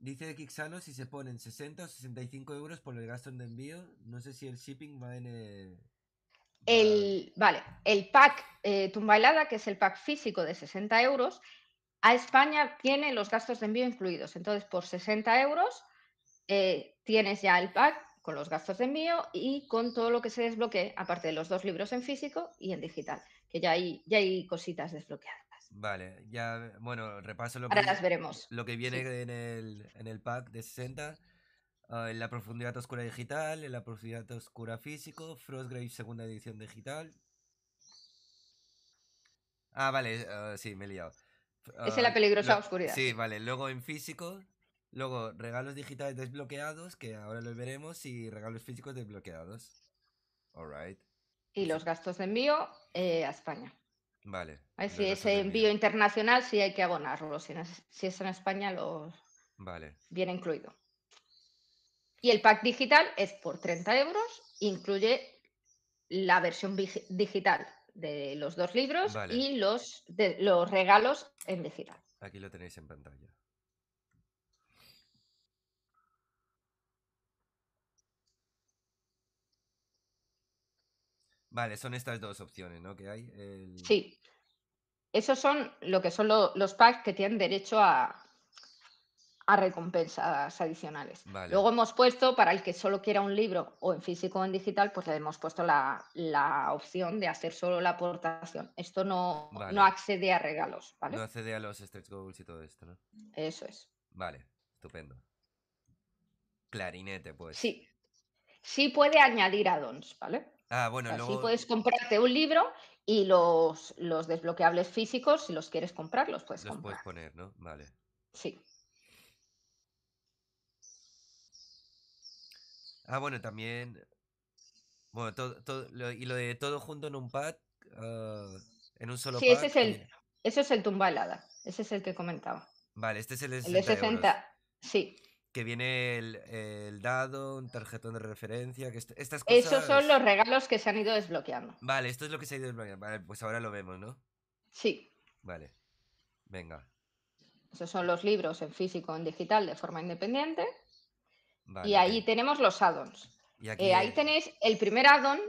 Dice Kixano si se ponen 60 o 65 euros por el gasto de envío. No sé si el shipping va en eh,
el... vale, el pack eh, Tumbailada, que es el pack físico de 60 euros, a España tiene los gastos de envío incluidos. Entonces, por 60 euros eh, tienes ya el pack con los gastos de envío y con todo lo que se desbloquee, aparte de los dos libros en físico y en digital, que ya hay, ya hay cositas desbloqueadas.
Vale, ya, bueno, repaso lo, que, las veremos. lo que viene en, el, pack de 60. Ah, en la profundidad oscura digital, en la profundidad oscura físico, Frostgrave segunda edición digital. Ah, vale, ah, sí, me he liado. es en ah, la peligrosa oscuridad. Sí, vale, luego en físico, luego regalos digitales desbloqueados, que ahora los veremos, y regalos físicos desbloqueados.
Y los gastos de envío eh, a España. Vale. Ver, si ese envío internacional sí hay que abonarlo. Si, es, en España, lo vale. viene incluido. Y el pack digital es por 30 euros, incluye la versión digital de los dos libros y los, de, los regalos en digital.
Aquí
lo tenéis en pantalla. Vale, son estas dos opciones, ¿no? Que hay. El... Sí.
Esos son lo que son los packs que tienen derecho a, a recompensas adicionales. Luego hemos puesto, para el que solo quiera un libro o en físico o en digital, pues le hemos puesto la, opción de hacer solo la aportación. Esto no, no accede a regalos, ¿vale? No
accede a los stretch goals y todo esto, ¿no? Eso es. Vale, estupendo. Clarinete, pues. Sí.
Sí puede añadir addons, ¿vale?
Ah, bueno, Así puedes
comprarte un libro y los, los desbloqueables físicos, si los quieres comprar, los puedes los
puedes poner, ¿no? Vale. Sí. Ah, bueno, también. Bueno, todo, y lo de todo junto en un pack? Ah, en un solo pack? Sí, eh. ese es el,
tumba eso es el tumbalada. Ese es el que comentaba.
Vale, este es el de 60. El sí que viene el, dado, un tarjetón de referencia, que estas cosas... Esos son
los regalos que se han ido desbloqueando.
Vale, esto es lo que se ha ido desbloqueando. pues ahora lo vemos, ¿no? Sí. Vale, venga.
Esos son los libros en físico, en digital, de forma independiente. y ahí tenemos los addons. Y eh, ahí tenéis el primer addon,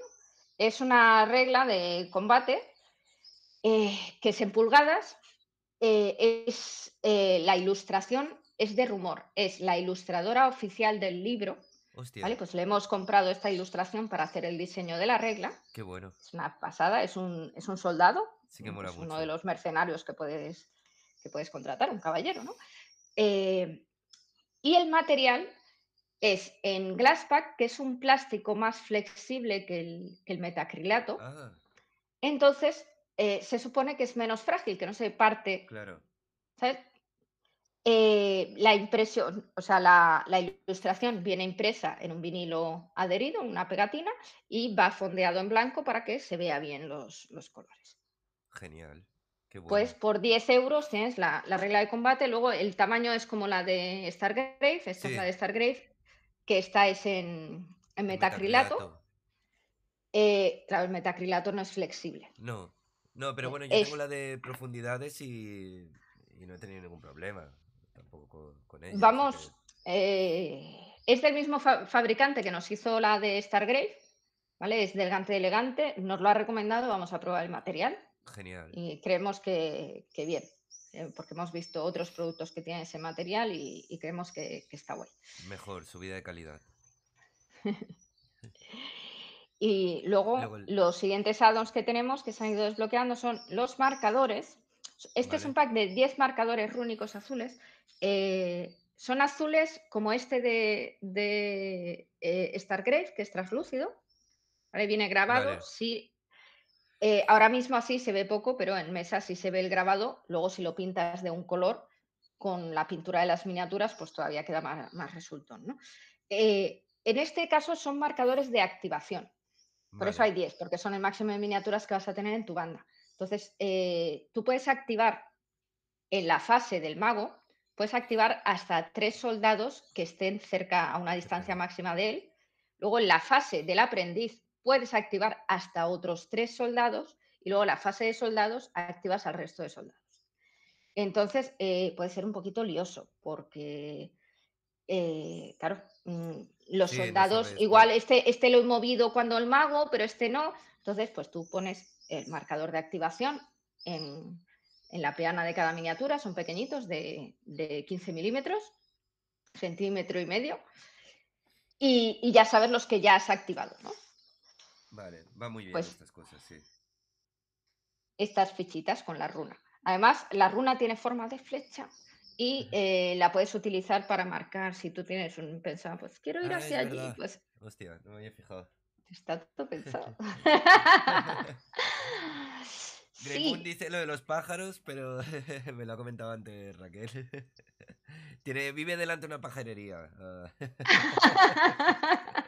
es una regla de combate eh, que es en pulgadas, eh, es la ilustración es de rumor, es la ilustradora oficial del libro. Hostia. Pues le hemos comprado esta ilustración para hacer el diseño de la regla. Qué bueno. Es una pasada, es un, es un soldado.
es uno
de los mercenarios que puedes, que contratar, un caballero, ¿no? Eh, y el material es en Glasspack, que es un plástico más flexible que el, metacrilato. Ah. Entonces, eh, se supone que es menos frágil, que no se parte. Claro. ¿sabes? Eh, la impresión, o sea, la, ilustración viene impresa en un vinilo adherido, una pegatina, y va fondeado en blanco para que se vea bien los, colores. Genial. Pues por 10 euros tienes la, regla de combate. Luego el tamaño es como la de Stargrave, esta es la de Stargrave, que está es en, metacrilato. Eh, claro, el metacrilato no es flexible.
No, no, pero eh, bueno, yo tengo la de profundidades y no he tenido ningún problema. Vamos,
eh, es del mismo fabricante que nos hizo la de Stargrave, ¿vale? Es delgante elegante, nos lo ha recomendado, vamos a probar el material. Genial. Y creemos que, bien, eh, porque hemos visto otros productos que tienen ese material y, creemos que, está bueno,
Mejor, subida de calidad.
y luego, los siguientes addons que tenemos que se han ido desbloqueando son los marcadores. Este es un pack de 10 marcadores rúnicos azules eh, son azules como este de, de eh, que es translúcido. ahí Viene grabado. Eh, ahora mismo así se ve poco, pero en mesa sí se ve el grabado. Luego, si lo pintas de un color con la pintura de las miniaturas, pues todavía queda más, más resultón. en este caso son marcadores de activación. Por eso hay 10, porque son el máximo de miniaturas que vas a tener en tu banda. Entonces, tú puedes activar en la fase del mago, Puedes activar hasta tres soldados que estén cerca a una distancia máxima de él. Luego en la fase del aprendiz puedes activar hasta otros tres soldados y luego en la fase de soldados activas al resto de soldados. Entonces eh, puede ser un poquito lioso porque, eh, claro, mm, los soldados, igual este, este lo he movido cuando el mago, pero este no. Entonces, pues tú pones el marcador de activación en, en la peana de cada miniatura, son pequeñitos de, 15 milímetros, centímetro y medio, y, ya sabes los que ya has activado, ¿no?
Vale, va muy bien pues estas cosas, sí.
Estas fichitas con la runa. Además, la runa tiene forma de flecha y eh, la puedes utilizar para marcar si tú tienes un pensamiento, pues quiero ah, ir hacia allí. Pues.
Hostia, no me había fijado. Está todo pensado. Greymoon dice lo de los pájaros, pero me lo ha comentado antes Raquel. Tiene, vive delante una pajarería. Ah.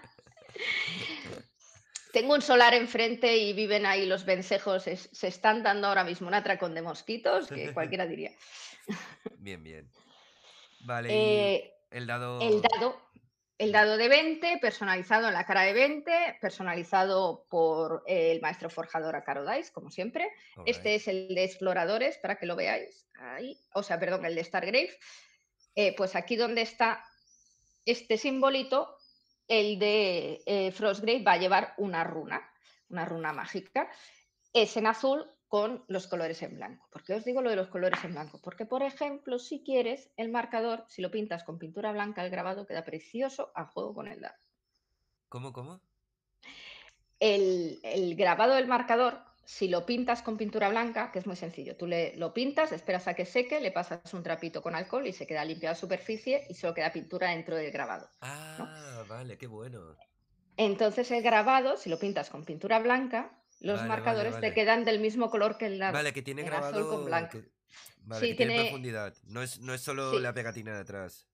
Tengo un solar enfrente y viven ahí los vencejos. se están dando ahora mismo un atracón de mosquitos que cualquiera diría.
Bien, bien. Vale. Eh, el dado. El
dado el dado de 20, personalizado en la cara de 20, personalizado por eh, el maestro forjador Acarodais, como siempre. Este es el de exploradores, para que lo veáis. O sea, perdón, el de Stargrave. Eh, pues aquí donde está este simbolito, el de eh, Frostgrave va a llevar una runa, una runa mágica. Es en azul con los colores en blanco. ¿Por qué os digo lo de los colores en blanco? Porque, por ejemplo, si quieres, el marcador, si lo pintas con pintura blanca, el grabado queda precioso a juego con el dado. ¿Cómo, cómo? El, el, grabado del marcador, si lo pintas con pintura blanca, que es muy sencillo, tú le, lo pintas, esperas a que seque, le pasas un trapito con alcohol y se queda limpia la superficie y solo queda pintura dentro del grabado.
Ah, vale, qué bueno.
Entonces el grabado, si lo pintas con pintura blanca,
los marcadores te
quedan del mismo color que el la Vale, que tiene grabado azul con blanco.
Vale, que tiene, profundidad. No es, no es solo la pegatina de atrás.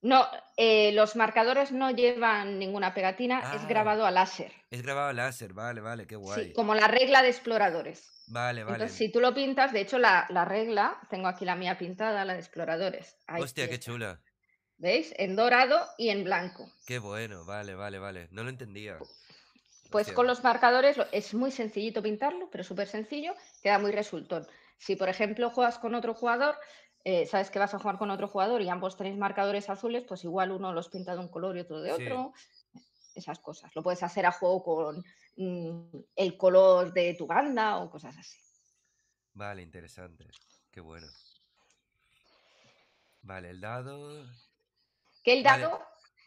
No, eh, los marcadores no llevan ninguna pegatina, es ah. grabado a láser.
Es grabado a láser, vale, vale, qué guay. Sí,
como la regla de exploradores.
Vale, vale. Entonces, si
tú lo pintas, de hecho, la, regla, tengo aquí la mía pintada, la de exploradores. Hostia, qué chula. ¿Veis? En dorado y en blanco.
Qué bueno, vale, vale, vale. No lo entendía.
Pues con los marcadores es muy sencillito pintarlo, pero súper sencillo, queda muy resultón. Si, por ejemplo, juegas con otro jugador, eh, sabes que vas a jugar con otro jugador y ambos tenéis marcadores azules, pues igual uno los pinta de un color y otro de otro. Esas cosas. Lo puedes hacer a juego con mm, el color de tu banda o cosas así.
Vale, interesante. Qué bueno. Vale, el dado.
Que el dado.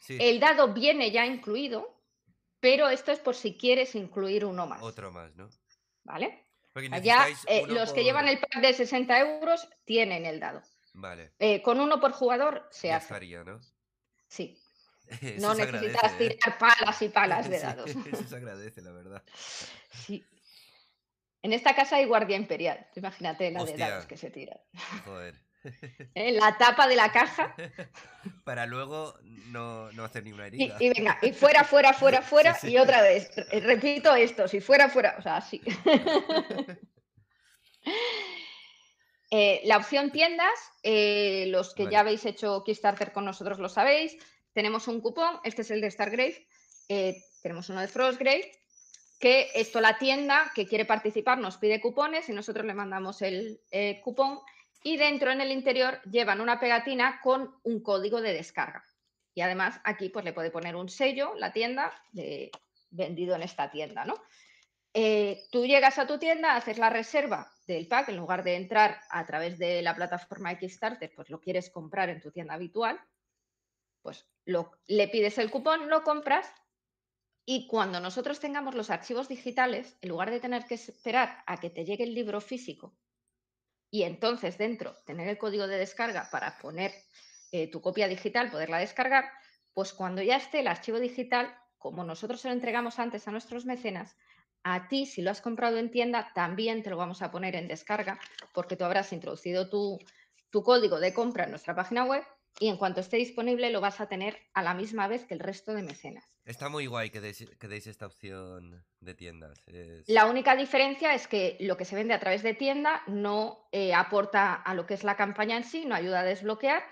El dado viene ya incluido pero esto es por si quieres incluir uno más.
Otro más, ¿no? ¿Vale? Ya eh, los que llevan el
pack de 60 euros tienen el dado. Vale. Eh, con uno por jugador se hace. ¿no? Sí. no necesitas ¿eh? tirar palas y palas de dados.
eso se agradece, la verdad.
Sí. En esta casa hay guardia imperial. Imagínate la de dados que se tira.
Joder en
la tapa de la caja.
Para luego no, no hacer ninguna herida. Y, venga, y
fuera, fuera, fuera, fuera, y otra vez. Repito esto, si fuera, fuera, o sea, así. Eh, la opción tiendas, eh, los que ya habéis hecho Kickstarter con nosotros lo sabéis. Tenemos un cupón, este es el de Stargrave. Eh, tenemos uno de Frostgrave, que esto la tienda que quiere participar nos pide cupones y nosotros le mandamos el cupón y dentro en el interior llevan una pegatina con un código de descarga. Y además aquí pues le puede poner un sello, la tienda, de vendido en esta tienda, ¿no? Eh, tú llegas a tu tienda, haces la reserva del pack, en lugar de entrar a través de la plataforma XStarter, pues lo quieres comprar en tu tienda habitual, pues le pides el cupón, lo compras y cuando nosotros tengamos los archivos digitales, en lugar de tener que esperar a que te llegue el libro físico y entonces dentro tener el código de descarga para poner eh, tu copia digital, poderla descargar, pues cuando ya esté el archivo digital, como nosotros lo entregamos antes a nuestros mecenas, a ti, si lo has comprado en tienda, también te lo vamos a poner en descarga porque tú habrás introducido tu código de compra en nuestra página web y en cuanto esté disponible lo vas a tener a la misma vez que el resto de mecenas.
Está muy guay que deis, esta opción de tiendas. La
única diferencia es que lo que se vende a través de tienda no eh, aporta a lo que es la campaña en sí, no ayuda a desbloquear,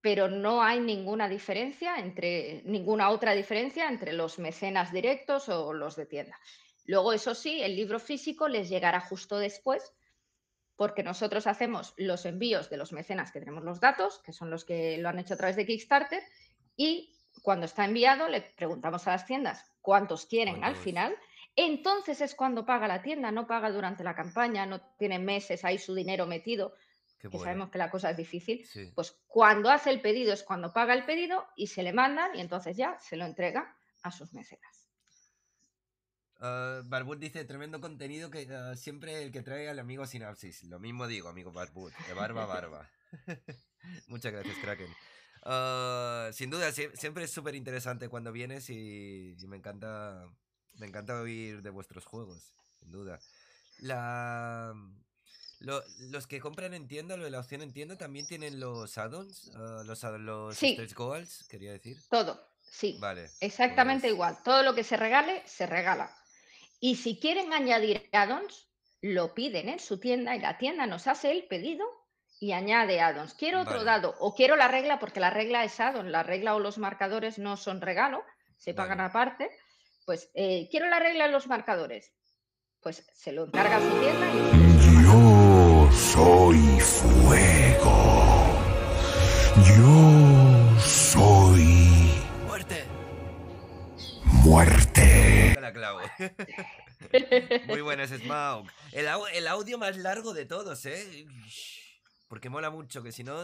pero no hay ninguna diferencia entre, ninguna otra diferencia entre los mecenas directos o los de tienda. Luego, eso sí, el libro físico les llegará justo después porque nosotros hacemos los envíos de los mecenas que tenemos los datos, que son los que lo han hecho a través de Kickstarter, y cuando está enviado le preguntamos a las tiendas cuántos quieren al final. Entonces es cuando paga la tienda, no paga durante la campaña, no tiene meses ahí su dinero metido, que sabemos que la cosa es difícil. Pues cuando hace el pedido es cuando paga el pedido y se le mandan y entonces ya se lo entrega a sus mecenas.
Uh, dice, tremendo contenido que ah, siempre el que trae al amigo Sinapsis. Lo mismo digo, amigo Barbud de barba a barba. Muchas gracias, Kraken. Ah, sin duda, siempre es súper interesante cuando vienes y, me encanta me encanta oír de vuestros juegos, sin duda. los que compran en tienda, lo de la opción en tienda, también tienen los add-ons, los, los goals, quería decir. Todo, sí. Vale.
Exactamente
pues igual. Todo lo que se regale, se regala. Y si quieren añadir addons lo piden en su tienda y la tienda nos hace el pedido y añade addons, Quiero otro dado o quiero la regla porque la regla es addons la regla o los marcadores no son regalo, se pagan aparte. Pues eh, quiero la regla de los marcadores. Pues se lo encarga su
tienda y... Yo soy fuego. Yo soy... Muerte. Muerte clavo.
Muy buenas, Smaug. El, audio más largo de todos, ¿eh? Porque mola mucho, que si no,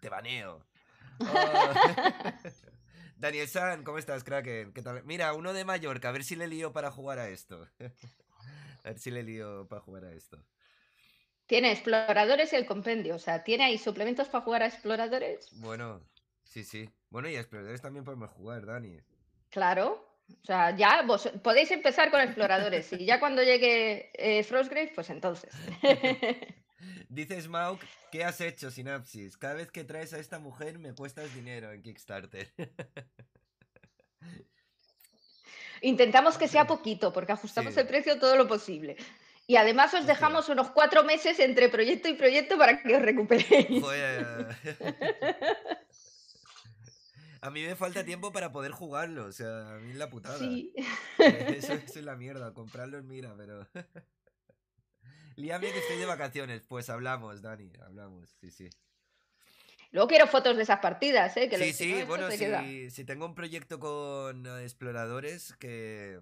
te baneo. Oh. Daniel San, ¿cómo estás, Kraken? ¿Qué tal? Mira, uno de Mallorca, a ver si le lío para jugar a esto. a ver si le lío para jugar a esto.
Tiene exploradores y el compendio, o sea, tiene ahí suplementos para jugar a exploradores.
Bueno, sí, sí. Bueno, y exploradores también podemos jugar, Dani.
Claro. O sea, ya vos podéis empezar con exploradores y ya cuando llegue eh, Frostgrave, pues entonces.
Dice Smaug, ¿qué has hecho, Sinapsis? Cada vez que traes a esta mujer me cuestas dinero en Kickstarter.
Intentamos que sea poquito, porque ajustamos el precio todo lo posible. Y además os dejamos unos cuatro meses entre proyecto y proyecto para que os recuperéis.
A mí me falta tiempo
para poder jugarlo, o sea, a mí es la putada. Sí. Eh, eso, es la mierda, comprarlo mira, pero... Líame que estoy de vacaciones, pues hablamos, Dani, hablamos, sí, sí.
Luego quiero fotos de esas partidas, ¿eh? sí, sí, bueno, si,
tengo un proyecto con eh, exploradores que,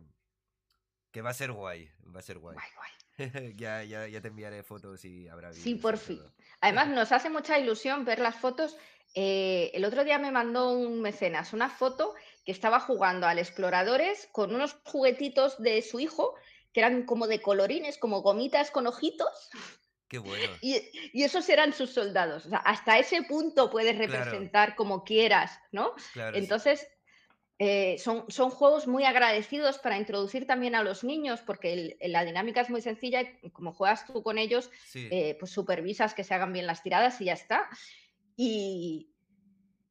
que va a ser guay, va a ser guay. guay, guay. ya, ya, ya, te enviaré fotos y habrá Sí, por fin.
Además, nos hace mucha ilusión ver las fotos eh, el otro día me mandó un mecenas una foto que estaba jugando al Exploradores con unos juguetitos de su hijo que eran como de colorines, como gomitas con ojitos.
Qué bueno. Y,
esos eran sus soldados. hasta ese punto puedes representar como quieras, ¿no? Entonces, eh, son, son, juegos muy agradecidos para introducir también a los niños, porque la dinámica es muy sencilla y como juegas tú con ellos, eh, pues supervisas que se hagan bien las tiradas y ya está. Y,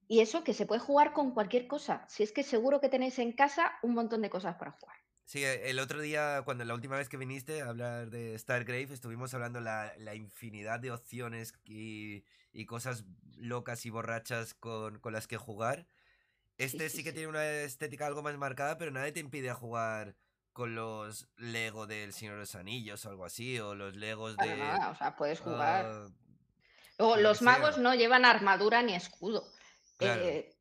eso, que se puede jugar con cualquier cosa. Si es que seguro que tenéis en casa un montón de cosas para jugar.
Sí, e, el otro día, cuando la última vez que viniste a hablar de Stargrave, estuvimos hablando la, la infinidad de opciones y, cosas locas y borrachas con, las que jugar. Este sí, que tiene una estética algo más marcada, pero nadie te impide jugar con los Lego del Señor de los Anillos o algo así, o los Legos de... o sea, puedes jugar... Ah,
los magos no llevan armadura ni escudo. Eh,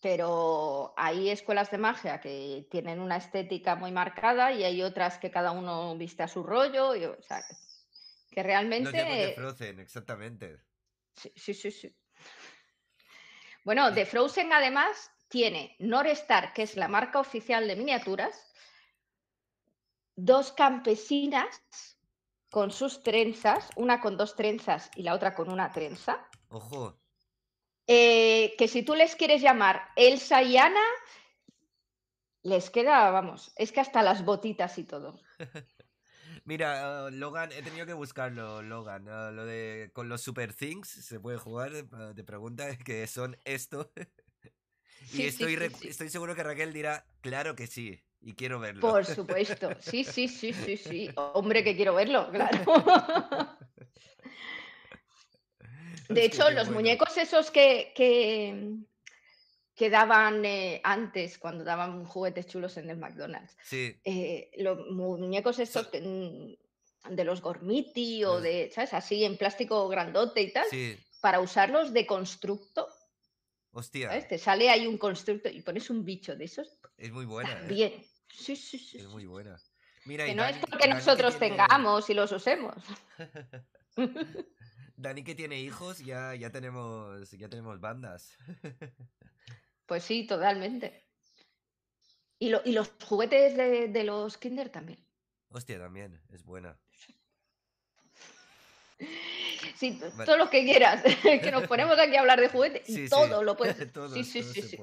pero hay escuelas de magia que tienen una estética muy marcada y hay otras que cada uno viste a su rollo. o sea, que realmente. No de
Frozen, exactamente.
Sí, sí, sí, Bueno, de Frozen además tiene Norestar, que es la marca oficial de miniaturas, dos campesinas con sus trenzas, una con dos trenzas y la otra con una trenza. Ojo. Eh, que si tú les quieres llamar Elsa y Ana, les queda, vamos, es que hasta las botitas y todo.
Mira, eh, Logan, he tenido que buscarlo, Logan. Eh, lo de con los Super Things se puede jugar, te pregunta, que son esto. y estoy, estoy seguro que Raquel dirá, claro que sí y quiero verlo. Por supuesto, sí, sí, sí, sí, sí.
Hombre, que quiero verlo, claro. De hecho, los muñecos esos que, que, daban eh, antes, cuando daban juguetes chulos en el McDonald's, eh, los muñecos esos mm, de los Gormiti o de, ¿sabes? Así en plástico grandote y tal, para usarlos de constructo. Hostia. Te sale ahí un constructo y pones un bicho de esos.
Es muy bueno ¿eh? Bien.
Sí, sí, sí.
Es muy buena. Mira, que no es porque nosotros tengamos
y los usemos.
Dani que tiene hijos, ya, ya, tenemos, ya tenemos bandas.
pues sí, totalmente. Y, y los juguetes de, los Kinder también.
Hostia, también, es buena.
Sí, todo lo que quieras, que nos ponemos aquí a hablar de juguetes y todo lo puedes. sí, sí, sí,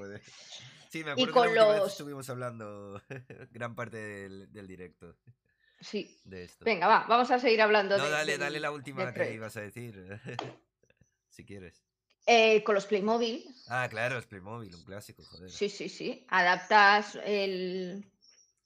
Sí, me acuerdo y con que los... estuvimos hablando gran parte del, directo. Sí. Venga, va, vamos a seguir hablando no, Dale, dale la última que ibas a decir. si quieres.
Eh, con los Playmobil.
Ah, claro, los Playmobil, un clásico, joder. Sí,
sí, sí. Adaptas el.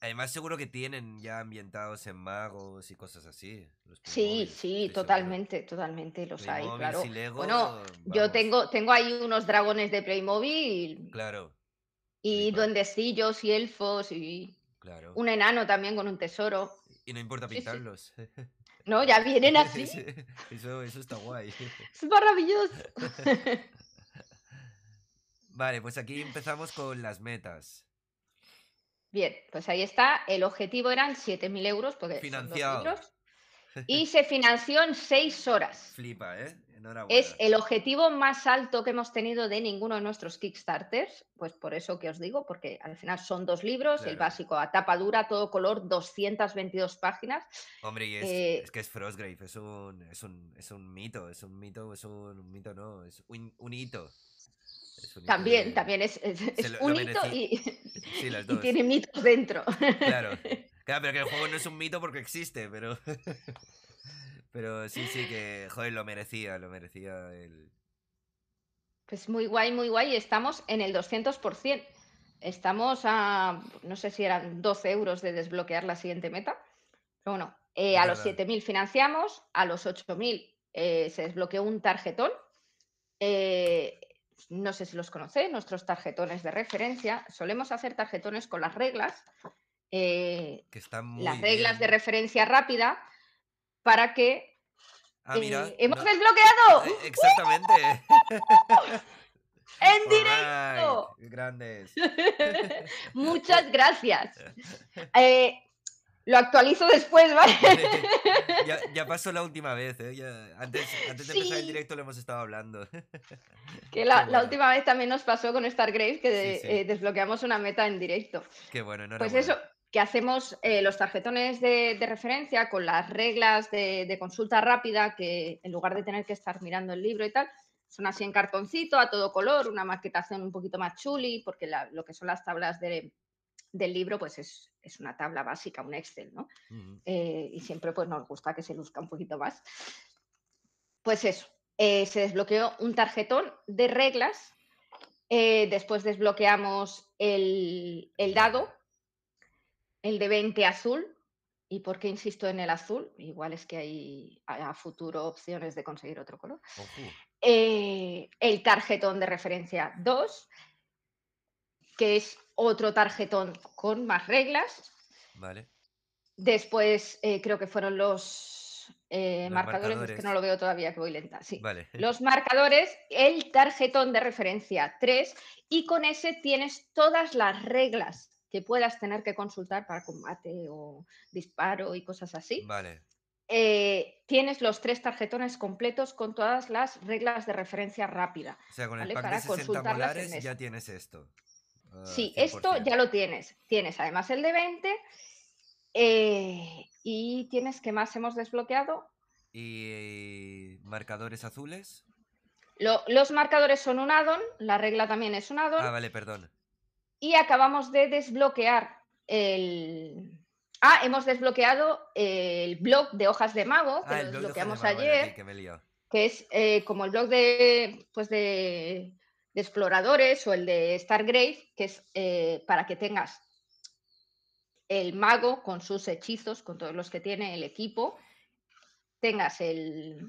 Además, seguro que tienen ya ambientados en magos y cosas así.
sí, sí, totalmente, totalmente los hay, claro. bueno, yo tengo, tengo ahí unos dragones de Playmobil. Claro. Y duendecillos y elfos y un enano también con un tesoro.
Y no importa pintarlos. No, ya vienen así. eso, está guay. Es
maravilloso.
Vale, pues aquí empezamos con las metas.
Bien, pues ahí está. El objetivo eran 7.000 euros, porque Financiado. y se financió en 6 horas.
Flipa, ¿eh? Es
el objetivo más alto que hemos tenido de ninguno de nuestros Kickstarters, pues por eso que os digo, porque al final son dos libros, el básico a tapa dura, todo color, 222 páginas.
Hombre, eh, es, que es Frostgrave, es un, mito, es un mito, es un, mito, no, es un, hito.
También, también es, un hito y, tiene mitos dentro. Claro.
claro, pero que el juego no es un mito porque existe, pero... Pero sí, sí, que, joder, lo merecía, lo merecía el...
Pues muy guay, muy guay. Estamos en el 200%. Estamos a, no sé si eran 12 euros de desbloquear la siguiente meta. Pero bueno, eh, a los 7.000 financiamos, a los 8.000 eh, se desbloqueó un tarjetón. Eh, no sé si los conocéis, nuestros tarjetones de referencia. Solemos hacer tarjetones con las reglas. que
están las reglas
de referencia rápida para que...
Ah, eh, ¡Hemos desbloqueado! Eh, exactamente.
¡En
directo! Grandes.
Muchas gracias. Eh, lo actualizo después, ¿vale?
ya, pasó la última vez, antes, de empezar directo lo hemos estado hablando. que
la, última vez también nos pasó con Stargrave que desbloqueamos una meta en directo.
Qué bueno, no Pues
eso, que hacemos eh, los tarjetones de, referencia con las reglas de, consulta rápida, que en lugar de tener que estar mirando el libro y tal, son así en cartoncito, a todo color, una maquetación un poquito más chuli, porque lo que son las tablas del libro, pues es, una tabla básica, un Excel, ¿no? Eh, y siempre pues nos gusta que se luzca un poquito más. Pues eso, eh, se desbloqueó un tarjetón de reglas, después desbloqueamos el, el dado el de 20 azul. ¿Y por qué insisto en el azul? Igual es que hay a futuro opciones de conseguir otro color. Eh, el tarjetón de referencia 2, que es otro tarjetón con más reglas. Vale. Después eh, creo que fueron los, eh, marcadores, que no lo veo todavía, que voy lenta. Sí. Los marcadores, el tarjetón de referencia 3, y con ese tienes todas las reglas puedas tener que consultar para combate o disparo y cosas así. Vale. Eh, tienes los tres tarjetones completos con todas las reglas de referencia rápida. O sea, con el pack de 60 ya
tienes esto. sí, ah, esto
ya lo tienes. Tienes además el de 20 eh, y tienes que más hemos desbloqueado.
¿Y marcadores azules?
los marcadores son un addon, la regla también es un addon. Ah, vale, perdón. Y acabamos de desbloquear el... Ah, hemos desbloqueado el blog de hojas de mago, que ah, lo desbloqueamos ayer, que es eh, como el blog pues de, de, exploradores o el de Stargrave, que es eh, para que tengas el mago con sus hechizos, con todos los que tiene el equipo, tengas el,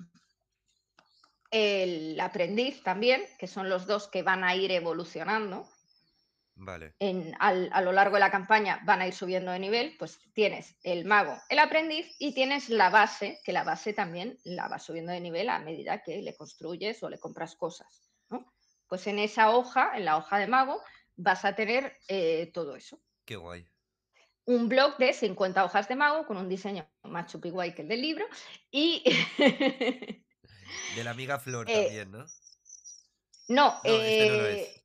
el aprendiz también, que son los dos que van a ir evolucionando Vale. En, a lo largo de la campaña van a ir subiendo de nivel, pues tienes el mago, el aprendiz y tienes la base, que la base también la va subiendo de nivel a medida que le construyes o le compras cosas. Pues en esa hoja, en la hoja de mago, vas a tener eh, todo eso. Qué guay. Un blog de 50 hojas de mago con un diseño más chupi que el del libro y...
de la amiga Flor eh, también, ¿no?
Este eh,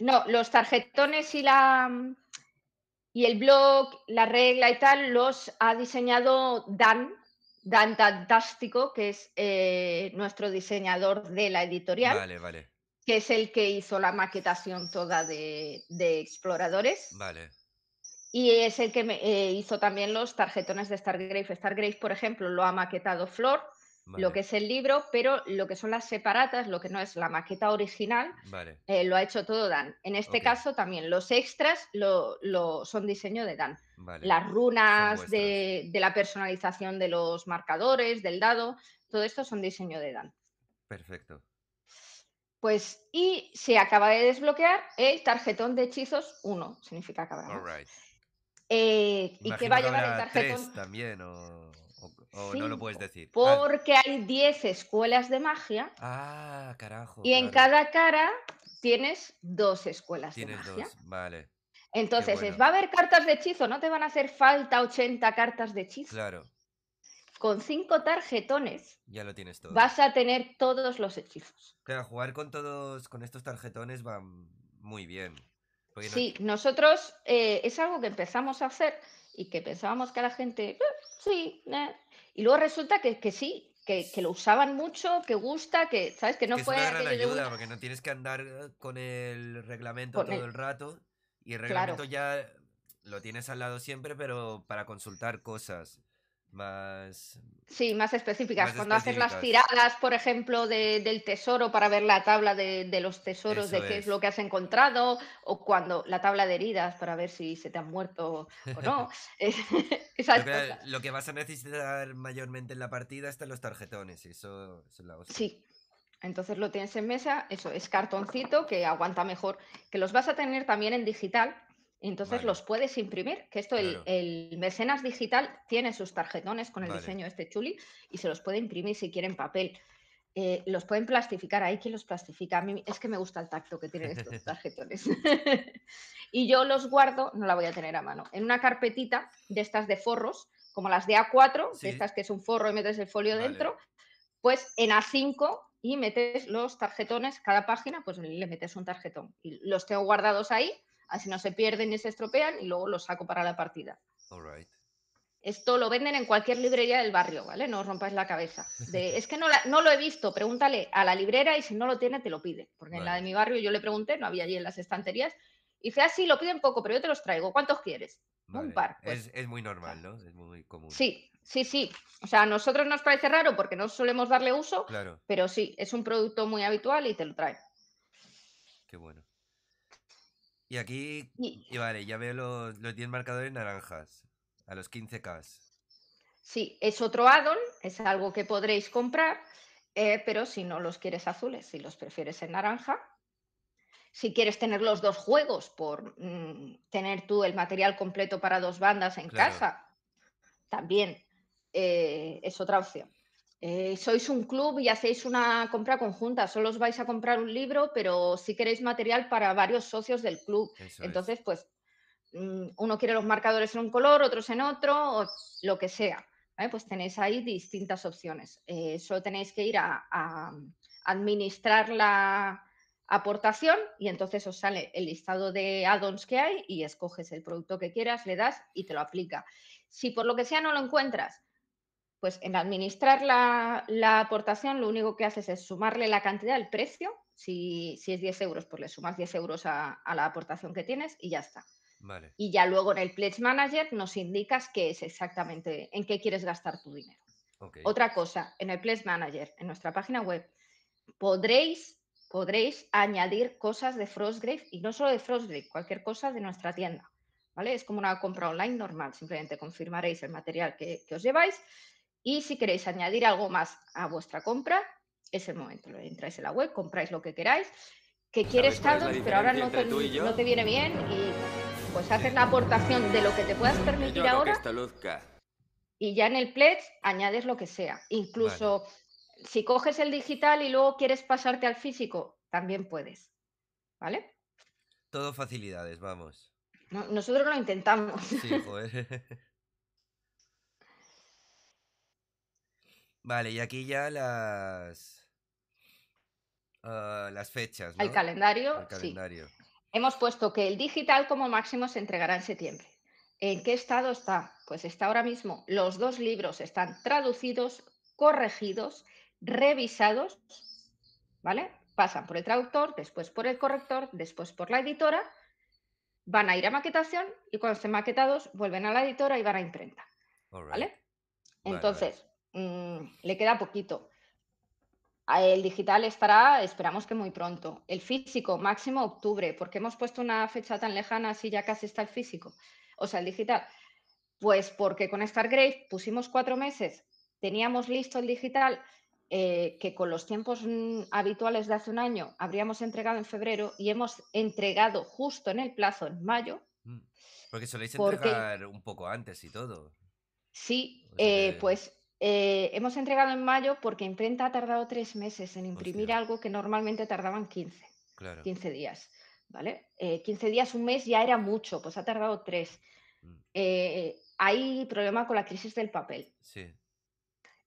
no, los tarjetones y la y el blog, la regla y tal, los ha diseñado Dan, Dan Fantástico, que es eh, nuestro diseñador de la editorial. Vale, vale. Que es el que hizo la maquetación toda de, exploradores. Vale. Y es el que eh, hizo también los tarjetones de Stargrave. Stargrave, por ejemplo, lo ha maquetado Flor lo que es el libro, pero lo que son las separatas, lo que no es la maqueta original, eh, lo ha hecho todo Dan. En este caso también los extras lo, son diseño de Dan. Las runas de, la personalización de los marcadores, del dado, todo esto son diseño de Dan. Perfecto. Pues, y se acaba de desbloquear el tarjetón de hechizos 1, significa acabar. Eh, ¿Y qué va a llevar el tarjetón?
También, o puedes decir? Ah.
Porque hay 10 escuelas de magia.
Ah, carajo. Y en
cada cara tienes dos escuelas de magia. Dos. Vale. Entonces, va a haber cartas de hechizo, no te van a hacer falta 80 cartas de hechizo. Claro. Con cinco tarjetones. Ya lo tienes todo. Vas a tener todos los hechizos.
Claro, jugar con todos, con estos tarjetones va muy bien. Sí,
nosotros eh, es algo que empezamos a hacer y que pensábamos que la gente, eh, sí, eh, y luego resulta que, que sí, que, que, lo usaban mucho, que gusta, que, ¿sabes? Que no que fue... Es una ayuda,
porque no tienes que andar eh, con el reglamento todo el... rato y el reglamento ya lo tienes al lado siempre, pero para consultar cosas más...
Sí, más específicas. Cuando haces las tiradas, por ejemplo, de, del tesoro para ver la tabla de, los tesoros, de qué es. lo que has encontrado, o cuando la tabla de heridas para ver si se te han muerto o no.
Lo que vas a necesitar mayormente en la partida están los tarjetones, eso, la Sí,
entonces lo tienes en mesa, eso es cartoncito que aguanta mejor, que los vas a tener también en digital, entonces los puedes imprimir, que esto el, mecenas digital tiene sus tarjetones con el diseño diseño este chuli y se los puede imprimir si quieren papel. Eh, los pueden plastificar, hay quien los plastifica. A mí es que me gusta el tacto que tienen estos tarjetones. y yo los guardo, no la voy a tener a mano, en una carpetita de estas de forros, como las de A4, de estas que es un forro y metes el folio dentro, pues en A5 y metes los tarjetones, cada página, pues le metes un tarjetón. Y los tengo guardados ahí Así no se pierden ni se estropean y luego los saco para la partida. Esto lo venden en cualquier librería del barrio, ¿vale? No os rompáis la cabeza. es que no, lo he visto, pregúntale a la librera y si no lo tiene, te lo pide. Porque en la de mi barrio yo le pregunté, no había allí en las estanterías. Y dije, ah, sí, lo piden poco, pero yo te los traigo. ¿Cuántos quieres? Un par.
Pues. Es, muy normal, ¿no? Es muy común. Sí,
sí, sí. O sea, a nosotros nos parece raro porque no solemos darle uso, claro. pero sí, es un producto muy habitual y te lo trae.
Qué bueno. Y aquí, y vale, ya veo los, los 10 marcadores naranjas, a los 15K.
Sí, es otro addon, es algo que podréis comprar, eh, pero si no los quieres azules, si los prefieres en naranja, si quieres tener los dos juegos por mm, tener tú el material completo para dos bandas en casa, también eh, es otra opción. Eh, sois un club y hacéis una compra conjunta, solo os vais a comprar un libro, pero si queréis material para varios socios del club. Entonces, pues mm, uno quiere los marcadores en un color, otros en otro, o lo que sea. ¿eh? Pues tenéis ahí distintas opciones. Eh, solo tenéis que ir a, a mm, administrar la aportación y entonces os sale el listado de add-ons que hay y escoges el producto que quieras, le das y te lo aplica. Si por lo que sea no lo encuentras, pues en administrar la, aportación lo único que haces es sumarle la cantidad al precio. Si, es 10 euros, pues le sumas 10 euros a, la aportación que tienes y ya está. Y ya luego en el Pledge Manager nos indicas qué es exactamente, en qué quieres gastar tu dinero. Otra cosa, en el Pledge Manager, en nuestra página web, podréis, podréis añadir cosas de Frostgrave y no solo de Frostgrave, cualquier cosa de nuestra tienda. ¿Vale? Es como una compra online normal, simplemente confirmaréis el material que, que os lleváis y si queréis añadir algo más a vuestra compra, es el momento. Entráis en la web, compráis lo que queráis, que quieres tanto, pero ahora no te, viene bien y pues haces la aportación de lo que te puedas permitir ahora. Y ya en el pledge añades lo que sea. Incluso si coges el digital y luego quieres pasarte al físico, también puedes. ¿Vale?
Todo facilidades, vamos.
nosotros lo intentamos. Sí,
joder. Vale, y aquí ya las, ah, las fechas. ¿no? El calendario. Sí.
Hemos puesto que el digital como máximo se entregará en septiembre. ¿En qué estado está? Pues está ahora mismo. Los dos libros están traducidos, corregidos, revisados, ¿vale? Pasan por el traductor, después por el corrector, después por la editora, van a ir a maquetación y cuando estén maquetados vuelven a la editora y van a imprenta,
¿vale? Entonces,
Mm, le queda poquito. Ah, el digital estará, esperamos que muy pronto. El físico, máximo octubre, porque hemos puesto una fecha tan lejana, así ya casi está el físico, o sea, el digital. Pues porque con Stargrave pusimos cuatro meses, teníamos listo el digital, eh, que con los tiempos mm, habituales de hace un año habríamos entregado en febrero y hemos entregado justo en el plazo, en mayo. Mm,
porque soléis entregar un poco antes y todo.
Sí, eh, pues eh, hemos entregado en mayo porque imprenta ha tardado tres meses en imprimir algo que normalmente tardaban 15, 15 días. ¿vale? 15 eh, días, un mes ya era mucho, pues ha tardado tres. Mm. Eh, hay problema con la crisis del papel.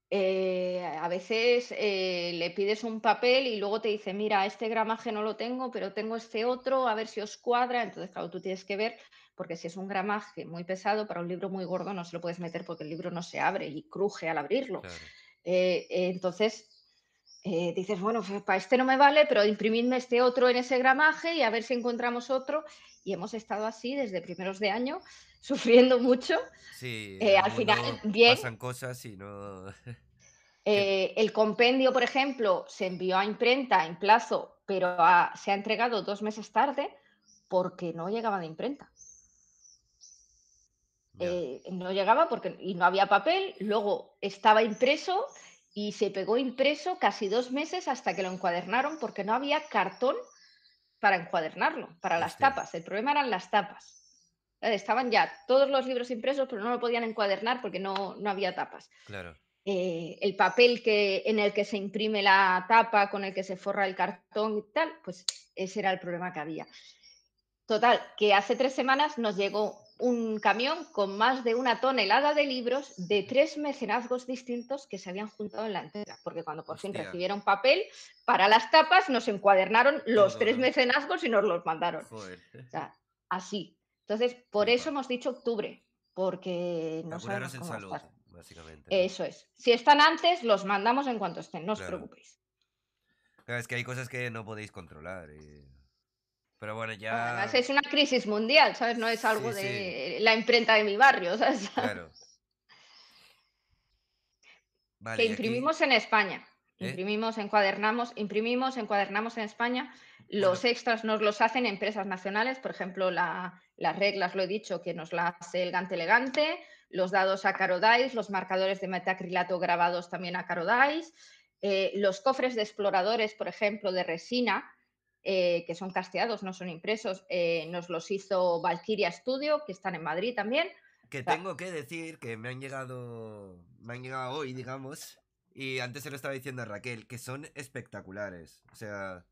a veces le pides un papel y luego te dice, mira, este gramaje no lo tengo, pero tengo este otro, a ver si os cuadra. Entonces, claro, tú tienes que ver porque si es un gramaje muy pesado, para un libro muy gordo no se lo puedes meter porque el libro no se abre y cruje al abrirlo. Eh, eh, entonces, eh, dices, bueno, pues, para este no me vale, pero imprimidme este otro en ese gramaje y a ver si encontramos otro. Y hemos estado así desde primeros de año, sufriendo mucho. Sí, al final, bien. Pasan
cosas y no.
el compendio, por ejemplo, se envió a imprenta en plazo, pero se ha entregado dos meses tarde porque no llegaba de imprenta. Eh, no llegaba porque y no había papel, luego estaba impreso y se pegó impreso casi dos meses hasta que lo encuadernaron porque no había cartón para encuadernarlo, para las tapas. El problema eran las tapas. Eh, estaban ya todos los libros impresos, pero no lo podían encuadernar porque no, había tapas. Eh, el papel que, en el que se imprime la tapa, con el que se forra el cartón y tal, pues ese era el problema que había. Total, que hace tres semanas nos llegó un camión con más de una tonelada de libros de tres mecenazgos distintos que se habían juntado en la entera. porque cuando por fin recibieron papel para las tapas nos encuadernaron los tres mecenazgos y nos los mandaron. así. Entonces, por eso hemos dicho octubre, porque no sabemos cómo básicamente. Eso es. Si están antes, los mandamos en cuanto estén, no os preocupéis.
es que hay cosas que no podéis controlar. Eh. Pero bueno, ya. es
una crisis mundial, ¿sabes? No es algo de la imprenta de mi barrio, ¿sabes?
Claro. que imprimimos
en España. ¿Eh? Imprimimos, encuadernamos, imprimimos, encuadernamos en España. Los extras nos los hacen empresas nacionales, por ejemplo, las reglas, lo he dicho, que nos las hace el Gante Elegante, los dados a Carodais, los marcadores de metacrilato grabados también a Carodais, eh, los cofres de exploradores, por ejemplo, de resina, eh, que son casteados, no son impresos, eh, nos los hizo Valkyria Studio, que están en Madrid también.
Que tengo que decir que me han llegado, me han llegado hoy, digamos, y antes se lo estaba diciendo a Raquel, que son espectaculares. O sea,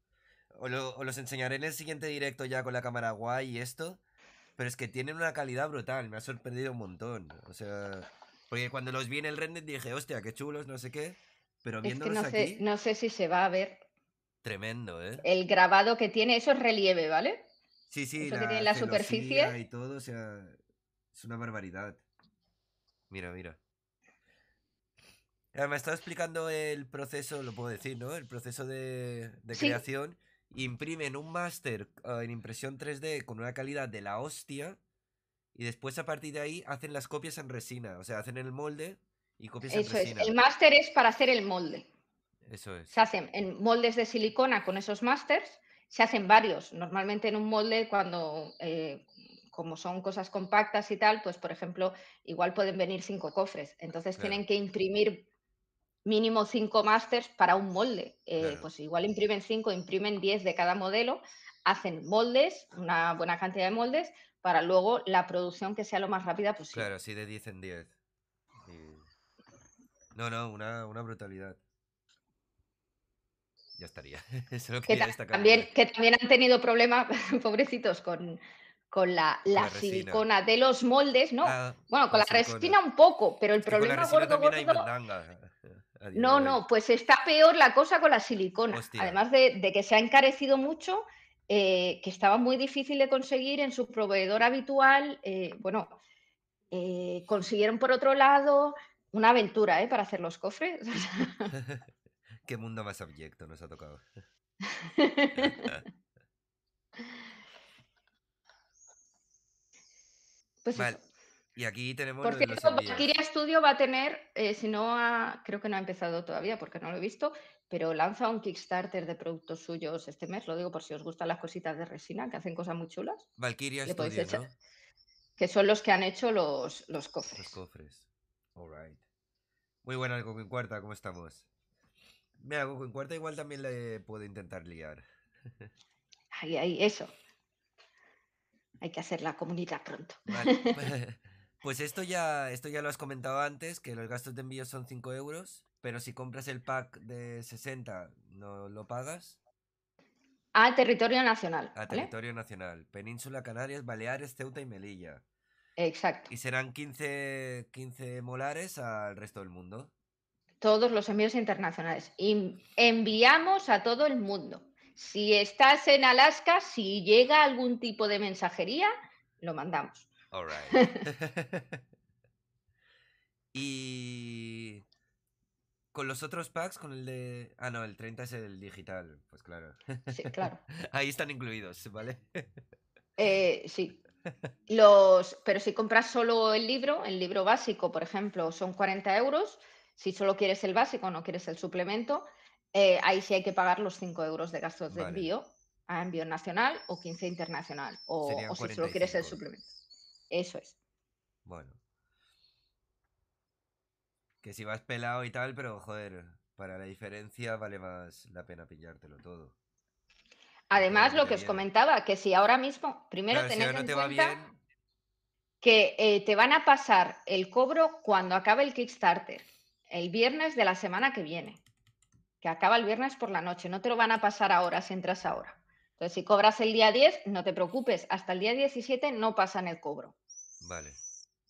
os, los enseñaré en el siguiente directo ya con la cámara guay y esto, pero es que tienen una calidad brutal, me ha sorprendido un montón. O sea, porque cuando los vi en el render dije, hostia, qué chulos, no sé qué, pero viéndolos aquí...
no sé si se va a ver,
Tremendo, ¿eh?
El grabado que tiene, eso es relieve, ¿vale? Sí, sí, eso la, que la superficie.
Y todo, o sea, es una barbaridad. Mira, mira. Ah, me estaba explicando el proceso, lo puedo decir, ¿no? El proceso de, creación. Imprimen un máster ah, en impresión 3D con una calidad de la hostia. Y después, a partir de ahí, hacen las copias en resina. O sea, hacen el molde y copias en resina. Eso es. El
máster es para hacer el molde. Se hacen en moldes de silicona con esos masters, se hacen varios. Normalmente en un molde, cuando eh, como son cosas compactas y tal, pues por ejemplo, igual pueden venir cinco cofres. Entonces tienen que imprimir mínimo cinco masters para un molde. Eh, pues igual imprimen cinco, imprimen diez de cada modelo, hacen moldes, una buena cantidad de moldes, para luego la producción que sea lo más rápida
posible. Claro, así de 10 en diez No, no, una brutalidad ya estaría. que, también,
que, también, han tenido problemas, pobrecitos, con, la, silicona de los moldes, ¿no? Ah, bueno, con la, resina un poco, pero el problema gordo,
gordo... No, no,
pues está peor la cosa con la silicona. Además de, que se ha encarecido mucho, eh, que estaba muy difícil de conseguir en su proveedor habitual. Eh, bueno, eh, consiguieron por otro lado una aventura para hacer los cofres.
Qué mundo más abyecto nos ha tocado. pues Y aquí tenemos. Por Valkyria
Studio va a tener, eh, si no creo que no ha empezado todavía porque no lo he visto, pero lanza un Kickstarter de productos suyos este mes. Lo digo por si os gustan las cositas de resina, que hacen cosas muy chulas. Valkyria Studio, Que son los que han hecho los,
los cofres. Los cofres. Muy buena, Coquín Cuarta, ¿cómo estamos? Mira, con cuarta igual también le puedo intentar liar.
Ahí, ahí, eso. Hay que hacer la comunidad pronto.
Pues esto ya, esto ya lo has comentado antes, que los gastos de envío son 5 euros, pero si compras el pack de 60, ¿no lo pagas?
A territorio nacional. A territorio
nacional. Península, Canarias, Baleares, Ceuta y Melilla. Exacto. Y serán 15, 15 molares al resto del mundo
todos los envíos internacionales. Y enviamos a todo el mundo. Si estás en Alaska, si llega algún tipo de mensajería, lo mandamos.
All y con los otros packs, con el de... Ah, no, el 30 es el digital, pues claro. Sí, claro. Ahí están incluidos, ¿vale?
Eh, sí. Los... Pero si compras solo el libro, el libro básico, por ejemplo, son 40 euros. Si solo quieres el básico, no quieres el suplemento, eh, ahí sí hay que pagar los 5 euros de gastos de envío a envío nacional o 15 internacional, o, si solo quieres el suplemento. Eso es.
Bueno. Que si vas pelado y tal, pero joder, para la diferencia vale más la pena pillártelo todo.
Además, lo que os comentaba, que si ahora mismo, primero tenéis que. si no en cuenta que eh, te van a pasar el cobro cuando acabe el Kickstarter el viernes de la semana que viene, que acaba el viernes por la noche. No te lo van a pasar ahora si entras ahora. Entonces, si cobras el día 10, no te preocupes, hasta el día 17 no pasan el cobro. Vale.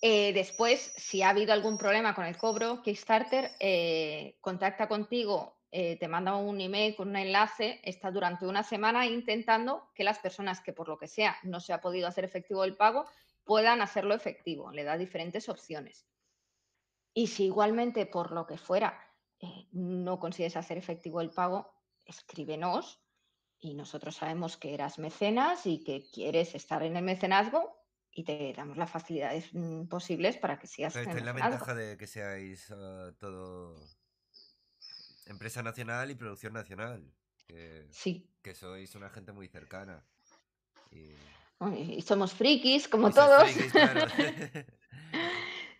Eh, después, si ha habido algún problema con el cobro, Kickstarter eh, contacta contigo, eh, te manda un email con un enlace, está durante una semana intentando que las personas que por lo que sea no se ha podido hacer efectivo el pago puedan hacerlo efectivo, le da diferentes opciones. Y si igualmente, por lo que fuera, eh, no consigues hacer efectivo el pago, escríbenos y nosotros sabemos que eras mecenas y que quieres estar en el mecenazgo y te damos las facilidades mm, posibles para que sigas. Esta es la ventaja
de que seáis ah, todo empresa nacional y producción nacional. Que, sí. Que sois una gente muy cercana.
Y, somos frikis, como todos.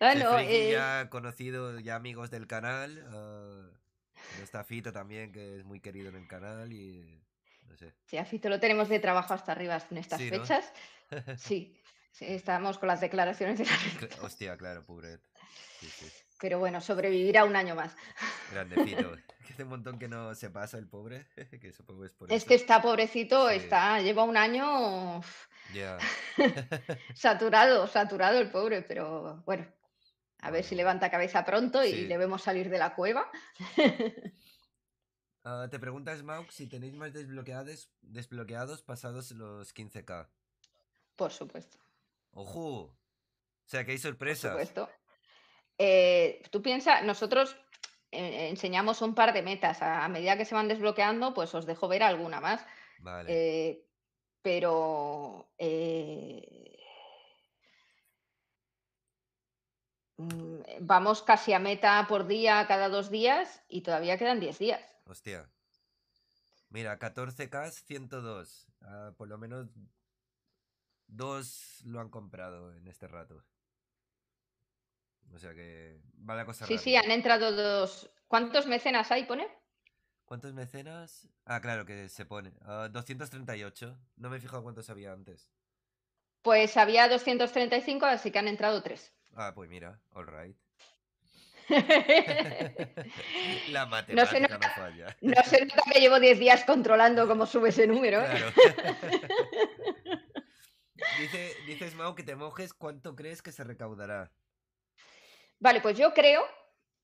Ah, eh, ya
conocido, ya amigos del canal. Ah, está Fito también, que es muy querido en el canal y no sé.
Sí, a Fito lo tenemos de trabajo hasta arriba en estas fechas. sí, estamos con las declaraciones de
Hostia, claro, pobre.
Pero bueno, sobrevivirá un año más. Grande Fito.
que hace un montón que no se pasa el pobre. que es por Es que está pobrecito, está,
lleva un año. saturado, saturado el pobre, pero bueno, a ver si levanta cabeza pronto y debemos le vemos salir de la cueva.
Ah, te preguntas, Smaug si tenéis más desbloqueados, desbloqueados pasados los 15k.
Por supuesto.
¡Ojo! O sea que hay sorpresas. Por supuesto.
Eh, tú piensas, nosotros eh, enseñamos un par de metas. A, medida que se van desbloqueando, pues os dejo ver alguna más. Vale. Eh, pero Mm, eh, vamos casi a meta por día cada dos días y todavía quedan 10 días.
Hostia. Mira, 14K, 102. Ah, por lo menos dos lo han comprado en este rato. O sea que va la cosa. Sí, sí, han entrado
dos. ¿Cuántos mecenas hay, pone?
¿Cuántos mecenas? Ah, claro que se pone. 238. Ah, no me he fijado cuántos había antes.
Pues había 235, así que han entrado tres.
Ah, pues mira, all right. La matemática no, falla. No sé
nunca que llevo 10 días controlando cómo sube ese número. Claro.
dices, Mau, que te mojes, ¿cuánto crees que se recaudará?
Vale, pues yo creo,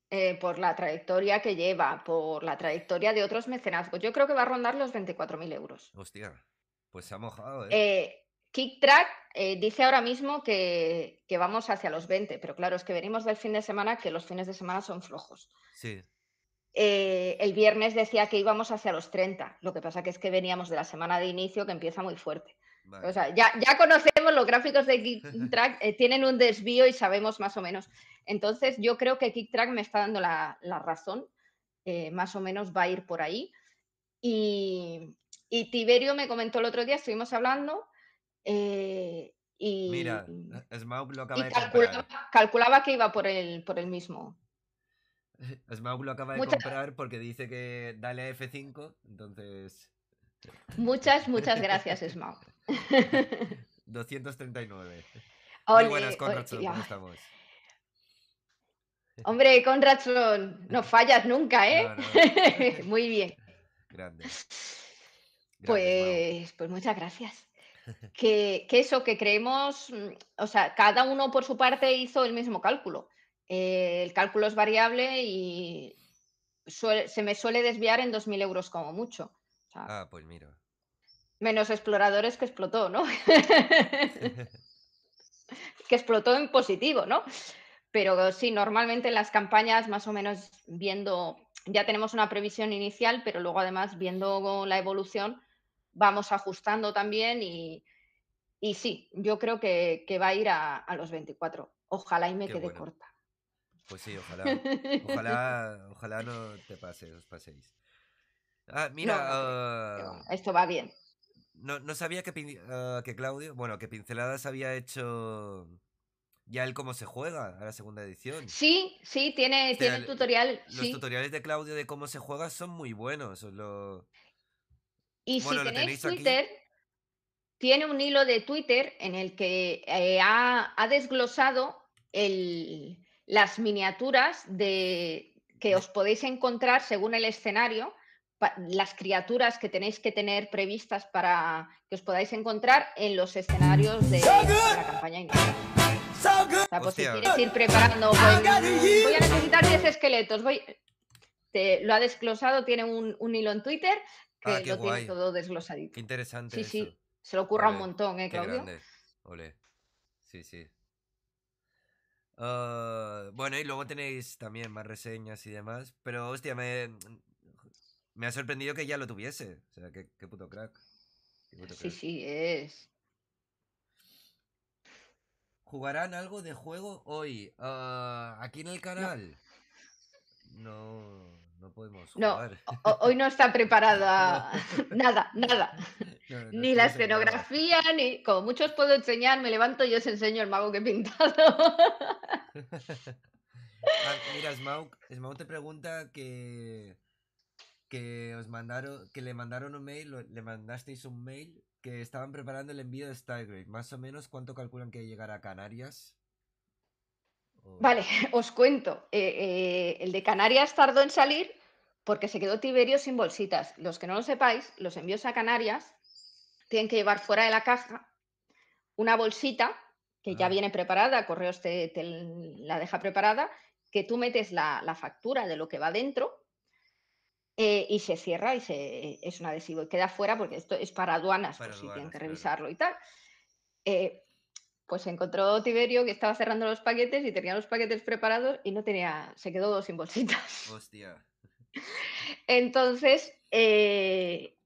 eh, por la trayectoria que lleva, por la trayectoria de otros mecenazgos, yo creo que va a rondar los 24.000 euros.
Hostia, pues se ha mojado, ¿eh? eh
KickTrack eh, dice ahora mismo que, vamos hacia los 20, pero claro, es que venimos del fin de semana, que los fines de semana son flojos. Sí. Eh, el viernes decía que íbamos hacia los 30, lo que pasa que es que veníamos de la semana de inicio que empieza muy fuerte. O sea, ya, conocemos los gráficos de KickTrack, eh, tienen un desvío y sabemos más o menos. Entonces, yo creo que KickTrack me está dando la, razón, más o menos va a ir por ahí. y Tiberio me comentó el otro día, estuvimos hablando, eh, y, Mira,
e, Smaug lo acaba de calculaba,
calculaba, que iba por el, mismo.
Smaug lo acaba de comprar porque dice que dale a F5, entonces.
Muchas,
muchas gracias, Smaug.
239. Muy buenas, con ¿cómo estamos?
Hombre, con no fallas nunca, ¿eh? Muy bien. Grande. pues, pues muchas gracias que, eso que creemos, mm, o sea, cada uno por su parte hizo el mismo cálculo. Eh, el cálculo es variable y se me suele desviar en 2.000 euros como mucho.
ah, pues mira.
Menos exploradores que explotó, ¿no? que explotó en positivo, ¿no? Pero sí, normalmente en las campañas más o menos viendo, ya tenemos una previsión inicial, pero luego además viendo la evolución, vamos ajustando también y, y sí, yo creo que, va a ir a, los 24. Ojalá y me quede corta.
Pues sí, ojalá. Ojalá, no te pase, os paséis. Ah, mira. Ah,
esto va bien.
No, sabía que, ah, que Claudio, bueno, que Pinceladas había hecho ya el cómo se juega a la segunda edición.
Sí, sí, tiene, tiene el tutorial. Los
tutoriales de Claudio de cómo se juega son muy buenos. lo,
y si tenéis, Twitter, tiene un hilo de Twitter en el que eh, ha, desglosado las miniaturas de, que mm. os podéis encontrar según el escenario, las criaturas que tenéis que tener previstas para que os podáis encontrar en los escenarios de, la campaña ah, pues ir preparando, voy, a necesitar 10 esqueletos. Voy, lo ha desglosado, tiene un, hilo en Twitter Ah, que lo todo desglosadito. Qué interesante. Sí, sí, se lo ocurra un montón, ¿eh, Claudio?
Qué Sí, sí. Ah, bueno, y luego tenéis también más reseñas y demás, pero hostia, me, mm, ha sorprendido que ya lo tuviese. O sea, qué, puto crack. sí, sí,
es.
¿Jugarán algo de juego hoy? Ah, ¿Aquí en el canal? no no podemos
No, hoy no está preparada nada, nada. ni la escenografía, ni. Como muchos puedo enseñar, me levanto y os enseño el mago que he pintado.
mira, Smaug, Smaug, te pregunta que, que os mandaron, que le mandaron un mail, le mandasteis un mail que estaban preparando el envío de Stargate. Más o menos cuánto calculan que llegará a Canarias.
Vale, os cuento. Eh, eh, el de Canarias tardó en salir porque se quedó Tiberio sin bolsitas. Los que no lo sepáis, los envíos a Canarias tienen que llevar fuera de la caja una bolsita que ya ah. viene preparada, Correos te, la deja preparada, que tú metes la, factura de lo que va dentro eh, y se cierra y es un adhesivo y queda fuera porque esto es para aduanas, por si tienen que revisarlo y tal pues encontró Tiberio que estaba cerrando los paquetes y tenía los paquetes preparados y no tenía, se quedó sin bolsitas. Hostia. Entonces, eh,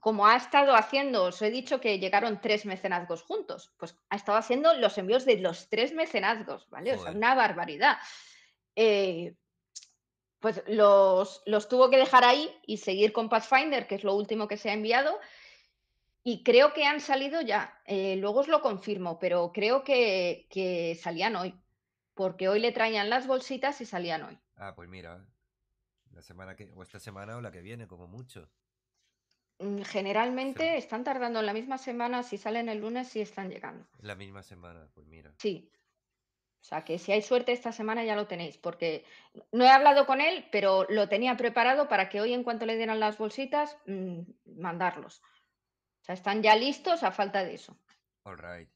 como ha estado haciendo, os he dicho que llegaron tres mecenazgos juntos, pues ha estado haciendo los envíos de los tres mecenazgos, ¿vale? una barbaridad. Eh, pues los, los tuvo que dejar ahí y seguir con Pathfinder, que es lo último que se ha enviado, y creo que han salido ya, eh, luego os lo confirmo, pero creo que, salían hoy, porque hoy le traían las bolsitas y salían hoy.
Ah, pues mira, la semana que, o esta semana o la que viene, como mucho.
Mm, generalmente están tardando en la misma semana, si salen el lunes sí están llegando.
La misma semana, pues mira.
Sí. O sea que si hay suerte esta semana ya lo tenéis, porque no he hablado con él, pero lo tenía preparado para que hoy en cuanto le dieran las bolsitas, mm, mandarlos sea, están ya listos a falta de eso.
All right.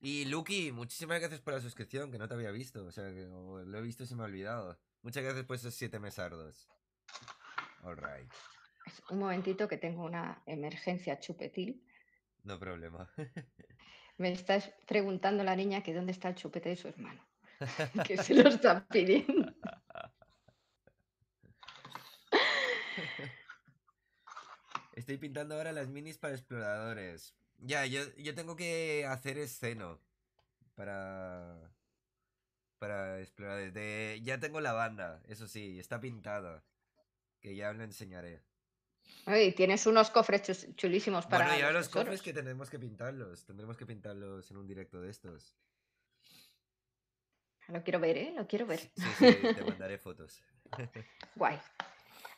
Y Lucky, muchísimas gracias por la suscripción, que no te había visto. O sea, que lo he visto y se me ha olvidado. Muchas gracias por esos siete mesardos. All right.
Un momentito que tengo una emergencia chupetil.
No problema.
Me estás preguntando la niña que dónde está el chupete de su hermano. que se lo está pidiendo.
Estoy pintando ahora las minis para exploradores. Ya, yo, tengo que hacer esceno para... Para exploradores. ya tengo la banda, eso sí, está pintada. Que ya lo enseñaré.
Ay, tienes unos cofres chulísimos para. Bueno, ya los, los cofres
que tenemos que pintarlos. Tendremos que pintarlos en un directo de estos.
Lo quiero ver, ¿eh? Lo quiero ver. Sí, sí, te
mandaré fotos.
Guay.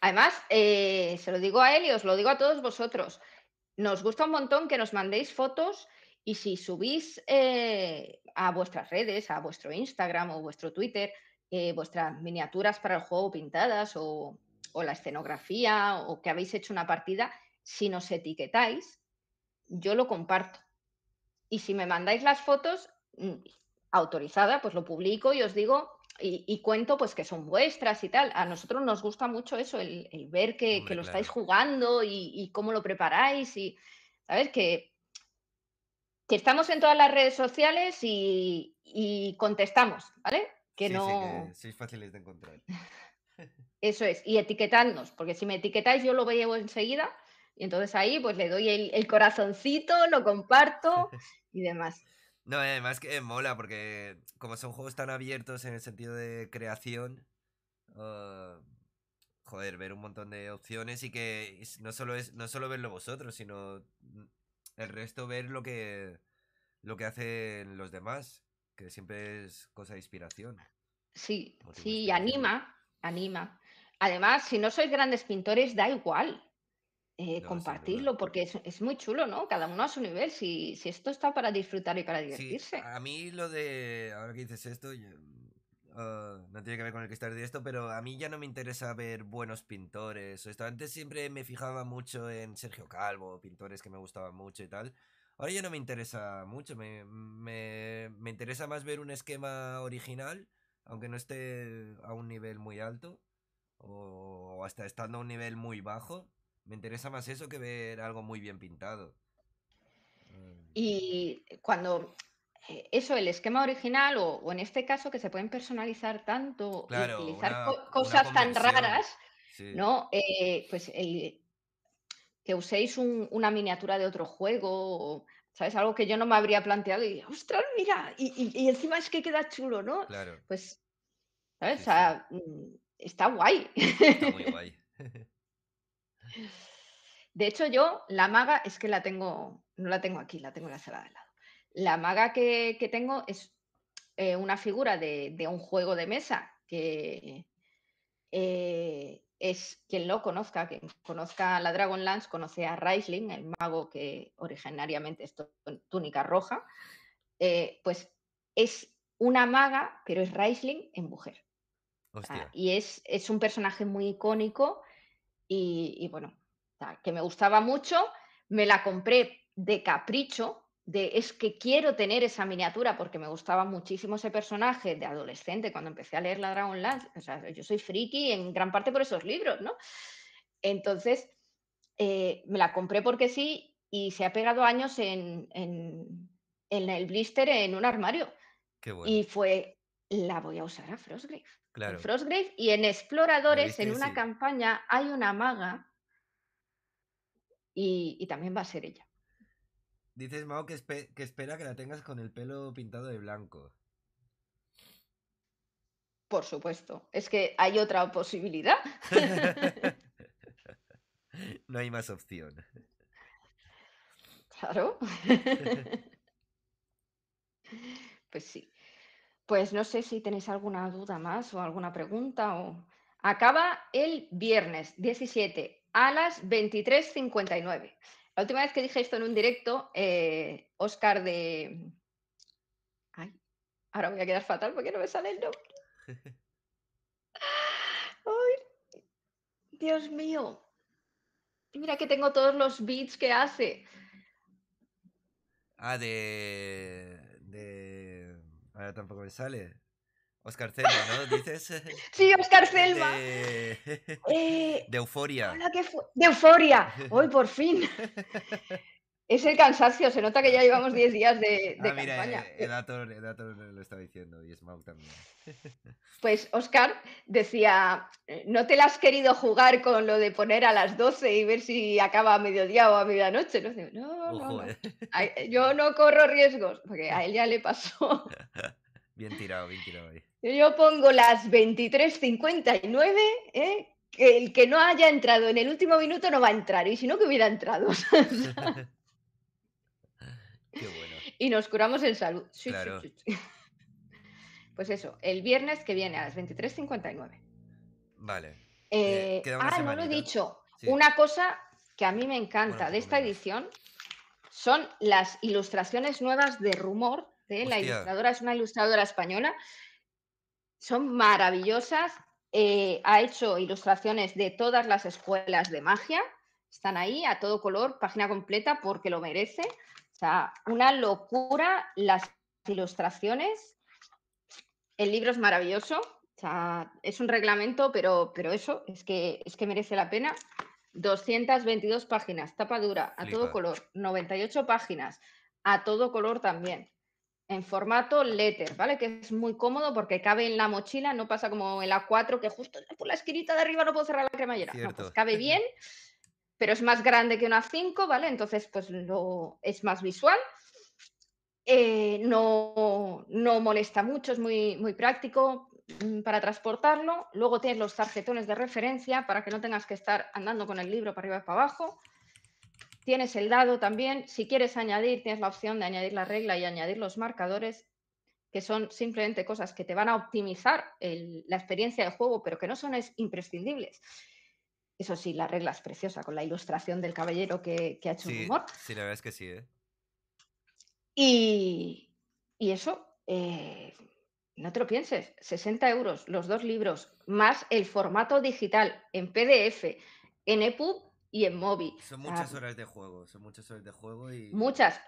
Además, eh, se lo digo a él y os lo digo a todos vosotros. Nos gusta un montón que nos mandéis fotos y si subís eh, a vuestras redes, a vuestro Instagram o vuestro Twitter, eh, vuestras miniaturas para el juego pintadas o, o, la escenografía o que habéis hecho una partida, si nos etiquetáis, yo lo comparto. Y si me mandáis las fotos mm, autorizada, pues lo publico y os digo y, cuento pues que son vuestras y tal. A nosotros nos gusta mucho eso, el, ver que, lo estáis jugando y, cómo lo preparáis y, ¿sabes? Que, estamos en todas las redes sociales y, contestamos, ¿vale? Que no...
Sí, sois fáciles de encontrar.
Eso es, y etiquetadnos, porque si me etiquetáis yo lo llevo enseguida y entonces ahí pues le doy el corazoncito, lo comparto y demás.
No, además que mola, porque como son juegos tan abiertos en el sentido de creación, ah, joder, ver un montón de opciones y que no solo, es, no solo verlo vosotros, sino el resto ver lo que, lo que hacen los demás, que siempre es cosa de inspiración.
Sí, sí, anima, anima. Además, si no sois grandes pintores, da igual. Eh, compartirlo, porque es, muy chulo, ¿no? Cada uno a su nivel, si, si esto está para disfrutar y para divertirse.
a mí lo de, ahora que dices esto, ah, no tiene que ver con el que estar de esto, pero a mí ya no me interesa ver buenos pintores. O esto. Antes siempre me fijaba mucho en Sergio Calvo, pintores que me gustaban mucho y tal. Ahora ya no me interesa mucho, me, me interesa más ver un esquema original, aunque no esté a un nivel muy alto o hasta estando a un nivel muy bajo me interesa más eso que ver algo muy bien pintado.
Mm. Y cuando eh, eso, el esquema original o, en este caso que se pueden personalizar tanto utilizar cosas tan raras, ¿no? Eh, pues el, que uséis una miniatura de otro juego, ¿sabes? Algo que yo no me habría planteado y, ostras, mira, y, encima es que queda chulo, ¿no? Claro. Pues, ¿sabes? Mm, está guay. Está
muy guay.
De hecho, yo la maga es que la tengo, no la tengo aquí, la tengo en la sala de lado. La maga que, tengo es eh, una figura de, un juego de mesa que eh, es quien lo conozca, quien conozca a la Dragonlance, conoce a Raisling, el mago que originariamente es túnica roja, eh, pues es una maga, pero es Raisling en mujer. y es, es, un personaje muy icónico y, bueno, que me gustaba mucho, me la compré de capricho, de es que quiero tener esa miniatura porque me gustaba muchísimo ese personaje de adolescente cuando empecé a leer la Dragonlance, o sea, yo soy friki en gran parte por esos libros, ¿no? Entonces, eh, me la compré porque sí y se ha pegado años en, en, en el blister en un armario. Qué bueno. Y fue la voy a usar a Frostgrave. Claro. Frostgrave y en Exploradores, en una campaña, hay una maga y, también va a ser ella.
Dices, Mao, que espera que la tengas con el pelo pintado de blanco.
Por supuesto, es que hay otra posibilidad.
no hay más opción.
Claro. pues sí. Pues no sé si tenéis alguna duda más o alguna pregunta. O... Acaba el viernes 17 a las 23.59. La última vez que dije esto en un directo, Oscar eh, de. Ay, ahora voy a quedar fatal porque no me sale el nombre. Dios mío. Mira que tengo todos los beats que hace.
Ah, de. de tampoco me sale. Oscar Selma, ¿no? Dices. Eh,
sí, Oscar Selma. De,
Euforia. Eh,
de Euforia. Hoy por fin. Es el cansancio, se nota que ya llevamos 10 días de, ah, mira, campaña.
Eh, lo está diciendo y también.
Pues Oscar decía, no te la has querido jugar con lo de poner a las 12 y ver si acaba a mediodía o a medianoche. No, no, eh. Eh, yo no corro riesgos, porque a él ya le pasó.
Bien tirado, bien tirado
ahí. Yo pongo las 23.59, que el que no haya entrado en el último minuto no va a entrar, y si no, que hubiera entrado. Y nos curamos en salud. pues eso, el viernes que viene a las 23.59. Vale. Eh, ah, no lo he dicho. Una cosa que a mí me encanta pues de esta edición son las ilustraciones nuevas de Rumor. ¿eh? La ilustradora es una ilustradora española. Son maravillosas. Eh, ha hecho ilustraciones de todas las escuelas de magia están ahí a todo color, página completa porque lo merece. O sea, una locura las ilustraciones. El libro es maravilloso. es un reglamento, pero, pero eso es que, es que merece la pena. 222 páginas, tapa dura, a todo color. 98 páginas, a todo color también. En formato letter, ¿vale? Que es muy cómodo porque cabe en la mochila, no pasa como el A4 que justo por la esquinita de arriba no puedo cerrar la cremallera. Pues cabe bien. pero es más grande que una 5, ¿vale? Entonces, pues lo es más visual. Eh, no, molesta mucho, es muy, muy práctico mm, para transportarlo. Luego tienes los tarjetones de referencia para que no tengas que estar andando con el libro para arriba y para abajo. Tienes el dado también. Si quieres añadir, tienes la opción de añadir la regla y añadir los marcadores, que son simplemente cosas que te van a optimizar la experiencia de juego, pero que no son imprescindibles. Eso sí, la regla es preciosa, con la ilustración del caballero que, ha hecho un humor.
Sí, la verdad es que sí. ¿eh?
Y, eso, eh, no te lo pienses, 60 euros los dos libros, más el formato digital en PDF, en EPUB y en móvil. Son muchas
horas de juego, son muchas horas de juego y... Muchas.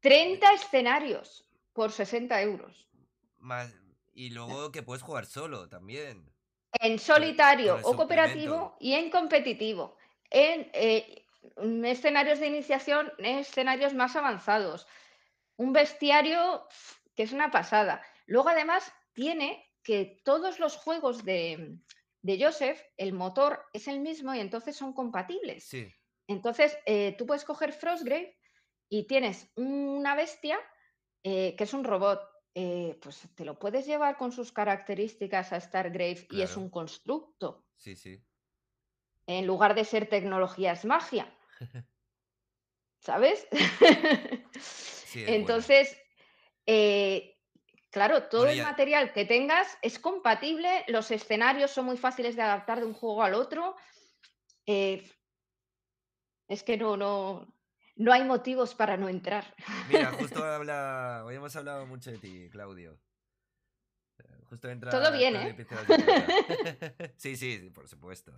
30 escenarios por 60 euros.
Más, y luego que puedes jugar solo también
en solitario o cooperativo y en competitivo. Eh, en escenarios de iniciación, en escenarios más avanzados. Un bestiario que es una pasada. Luego, además, tiene que todos los juegos de, Joseph, el motor es el mismo y entonces son compatibles. Entonces, eh, tú puedes coger Frostgrave y tienes una bestia eh, que es un robot eh, pues te lo puedes llevar con sus características a Star Grave y es un constructo. Sí, sí. En lugar de ser tecnología es magia. ¿Sabes?
Entonces,
eh, claro, todo el material que tengas es compatible, los escenarios son muy fáciles de adaptar de un juego al otro. Eh, es que no, no, no hay motivos para no entrar.
Mira, justo habla, hoy hemos hablado mucho de ti, Claudio. Eh, justo entra. Todo bien, ¿eh? sí, sí, por supuesto.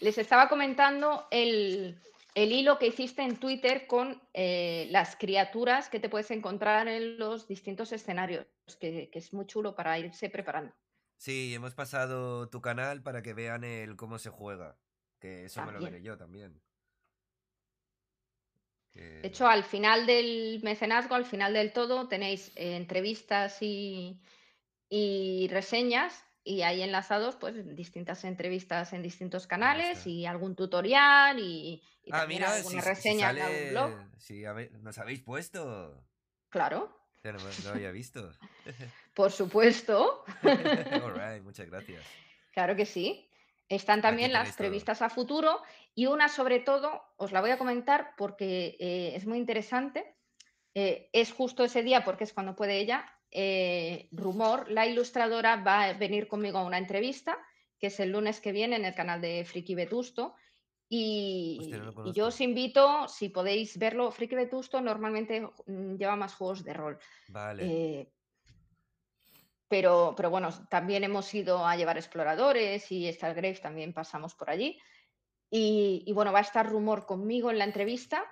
Les estaba comentando el, hilo que hiciste en Twitter con eh, las criaturas que te puedes encontrar en los distintos escenarios, que, es muy chulo para irse preparando.
Sí, hemos pasado tu canal para que vean el cómo se juega, que eso me lo veré yo también. De
hecho, al final del mecenazgo, al final del todo, tenéis eh, entrevistas y, reseñas y ahí enlazados pues distintas entrevistas en distintos ah, canales y algún tutorial y, ah, alguna reseña en algún blog.
Si nos habéis puesto. Claro. No, lo había visto.
Por supuesto. muchas gracias. Claro que sí. Están también las previstas a futuro y una sobre todo, os la voy a comentar porque eh, es muy interesante. Eh, es justo ese día porque es cuando puede ella. Eh, rumor, la ilustradora va a venir conmigo a una entrevista que es el lunes que viene en el canal de Friki Vetusto. Y, y, yo os invito, si podéis verlo, Friki Vetusto normalmente mm, lleva más juegos de rol. Vale pero, bueno, también hemos ido a llevar exploradores y Stargrave también pasamos por allí. Y, bueno, va a estar Rumor conmigo en la entrevista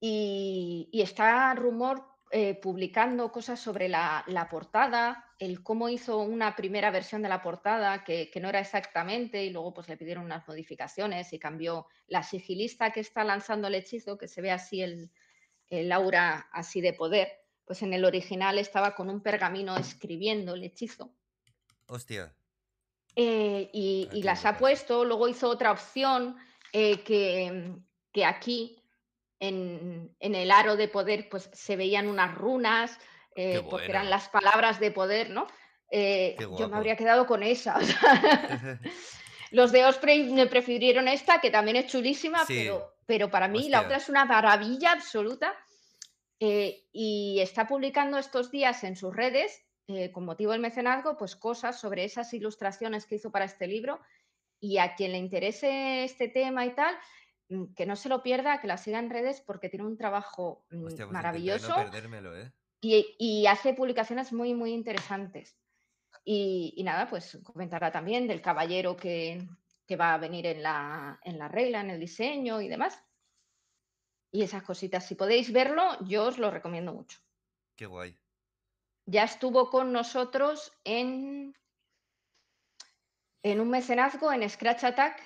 y, está Rumor eh, publicando cosas sobre la, portada, el cómo hizo una primera versión de la portada que, no era exactamente y luego pues le pidieron unas modificaciones y cambió la sigilista que está lanzando el hechizo, que se ve así el aura así de poder pues en el original estaba con un pergamino escribiendo el hechizo. Hostia. Eh, y, ah, las ha puesto, luego hizo otra opción eh, que, aquí en, el aro de poder pues se veían unas runas, eh, porque eran las palabras de poder, ¿no? yo me habría quedado con esa. Los de Osprey me prefirieron esta, que también es chulísima, pero, pero para mí la otra es una maravilla absoluta. Eh, y está publicando estos días en sus redes, eh, con motivo del mecenazgo, pues cosas sobre esas ilustraciones que hizo para este libro. Y a quien le interese este tema y tal, mm, que no se lo pierda, que la siga en redes porque tiene un trabajo mm, pues maravilloso.
¿eh?
y, hace publicaciones muy, muy interesantes. Y, nada, pues comentará también del caballero que, que va a venir en la, en la regla, en el diseño y demás y esas cositas. Si podéis verlo, yo os lo recomiendo mucho. Qué guay. Ya estuvo con nosotros en, en un mecenazgo, en Scratch Attack,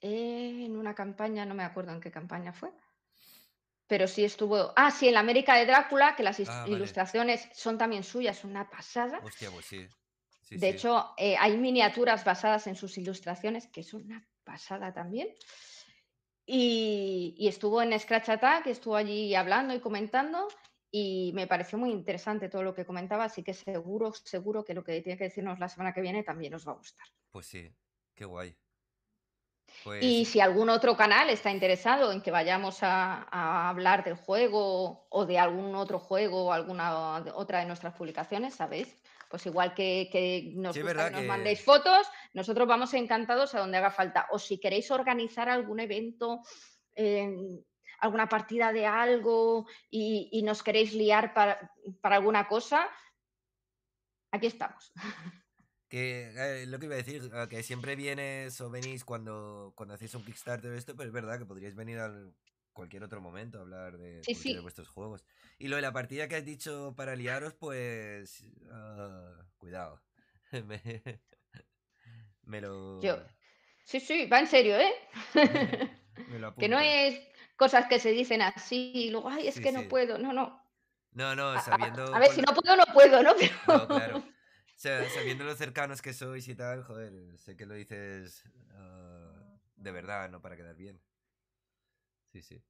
en una campaña, no me acuerdo en qué campaña fue, pero sí estuvo. Ah, sí, en la América de Drácula, que las ah, ilustraciones son también suyas, una pasada. Pues de hecho, eh, hay miniaturas basadas en sus ilustraciones, que es una pasada también. Y, estuvo en Scratch Attack, estuvo allí hablando y comentando y me pareció muy interesante todo lo que comentaba, así que seguro, seguro que lo que tiene que decirnos la semana que viene también os va a gustar.
Pues sí, qué guay. Pues y
si algún otro canal está interesado en que vayamos a, a, hablar del juego o de algún otro juego o alguna otra de nuestras publicaciones, sabéis, pues igual que, nos, mandéis fotos, nosotros vamos encantados a donde haga falta. O si queréis organizar algún evento, em, alguna partida de algo y, nos queréis liar para, alguna cosa, aquí estamos.
Que eh, lo que iba a decir, que siempre vienes o venís cuando, cuando hacéis un Kickstarter esto, pero es verdad que podríais venir al, cualquier otro momento hablar de, vuestros juegos. Y lo de la partida que has dicho para liaros, pues. Ah, cuidado. me, lo. Yo.
Sí, sí, va en serio, ¿eh? que no es cosas que se dicen así y luego, ay, es que no puedo. No, no. No, no, sabiendo. A, ver, si no puedo, no puedo, ¿no?
claro. O sabiendo
lo cercanos que sois y tal, joder, sé que lo dices ah, de verdad, no para quedar bien. Sí, sí.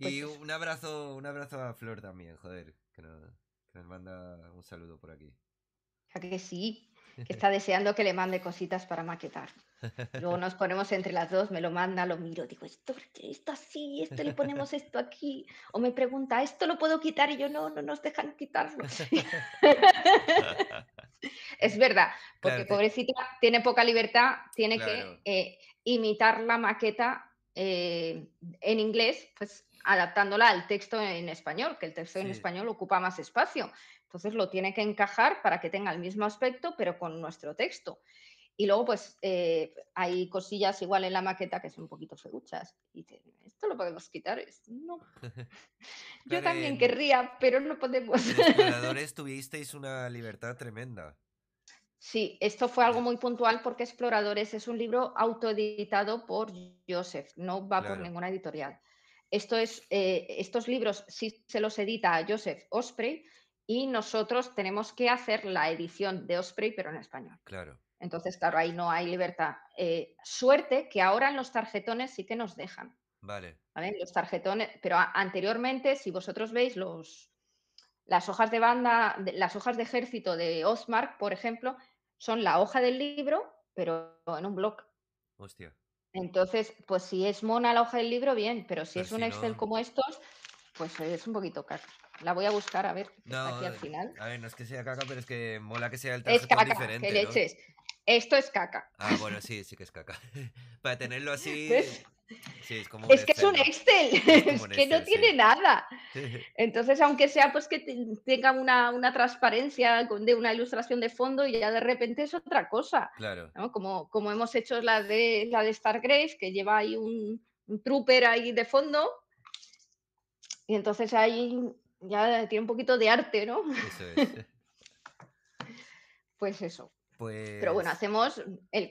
Pues y un abrazo, un abrazo a Flor también, joder, que nos, manda un saludo por aquí.
que sí, que está deseando que le mande cositas para maquetar. Luego nos ponemos entre las dos, me lo manda, lo miro, digo, esto, esto así, esto le ponemos esto aquí. O me pregunta, ¿esto lo puedo quitar? Y yo, no, no nos dejan quitarlo. es verdad, porque pobrecita tiene poca libertad, tiene que eh, imitar la maqueta eh, en inglés, pues adaptándola al texto en español, que el texto en español ocupa más espacio. Entonces lo tiene que encajar para que tenga el mismo aspecto, pero con nuestro texto. Y luego, pues eh, hay cosillas igual en la maqueta que son un poquito feuchas. Y esto lo podemos quitar. No.
Yo también querría,
pero no podemos.
Estuvisteis una libertad tremenda.
Sí, esto fue algo muy puntual porque Exploradores es un libro autoeditado por Joseph, no va por ninguna editorial. Esto es, eh, estos libros sí se los edita a Joseph Osprey y nosotros tenemos que hacer la edición de Osprey, pero en español. Claro. Entonces, claro, ahí no hay libertad. Eh, suerte que ahora en los tarjetones sí que nos dejan. Vale. ¿vale? Los tarjetones, pero anteriormente, si vosotros veis los, las hojas de banda, las hojas de ejército de Ozmark, por ejemplo, son la hoja del libro, pero en un blog. Hostia. Entonces, pues si es mona la hoja del libro, bien, pero si es un Excel como estos, pues es un poquito caca. La voy a buscar a ver aquí al final.
A ver, no es que sea caca, pero es que mola que sea el traje es diferente.
Esto es caca.
Ah, bueno, sí, sí que es caca. Para tenerlo así, es, que es un Excel, es, que no tiene nada.
Entonces, aunque sea pues que tenga una, transparencia con de una ilustración de fondo, y ya de repente es otra cosa. Claro. Como, como hemos hecho la de, la de Star Grace, que lleva ahí un, trooper ahí de fondo. Y entonces ahí ya tiene un poquito de arte, ¿no?
pues eso. Pero bueno,
pues hacemos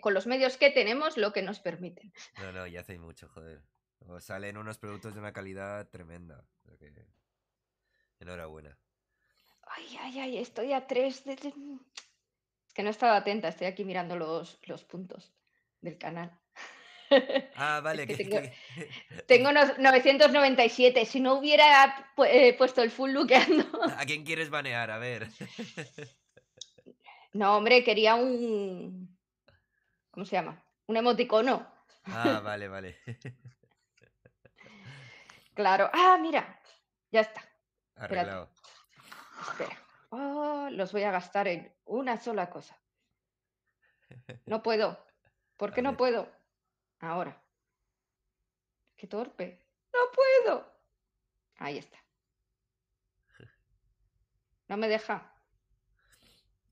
con los medios que tenemos lo que nos permiten.
No, no, ya hacéis mucho, joder. salen unos productos de una calidad tremenda. Enhorabuena.
Ay, ay, ay, estoy a tres. Mm. Es que no he estado atenta, estoy aquí mirando los, los puntos del canal.
Ah, vale. que
tengo, unos 997. Si no hubiera eh, puesto el full look... ¿A
quién quieres banear? A ver.
No, hombre, quería un. ¿Cómo se llama? Un emoticono.
Ah, vale, vale.
claro. Ah, mira. Ya está. Arreglado. Espera. Oh, los voy a gastar en una sola cosa. No puedo. ¿Por qué no puedo? Ahora. Qué torpe. No puedo. Ahí está. No me deja.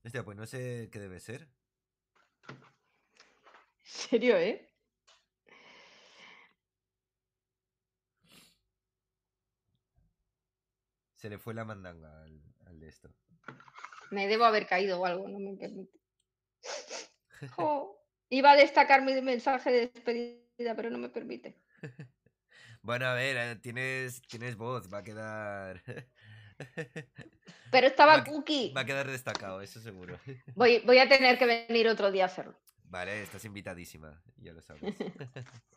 Hostia, este, pues no sé qué debe ser.
¿En serio,
eh?
Se le fue la mandanga al, de esto.
Me
debo haber caído o algo, no me permite. iba a destacar mi mensaje de despedida, pero no me permite.
Bueno, a ver, eh, tienes, tienes voz, va a quedar. Pero estaba cookie. Va a quedar destacado, eso seguro.
Voy, voy a tener que venir otro día a hacerlo.
Vale, estás invitadísima, ya lo sabes.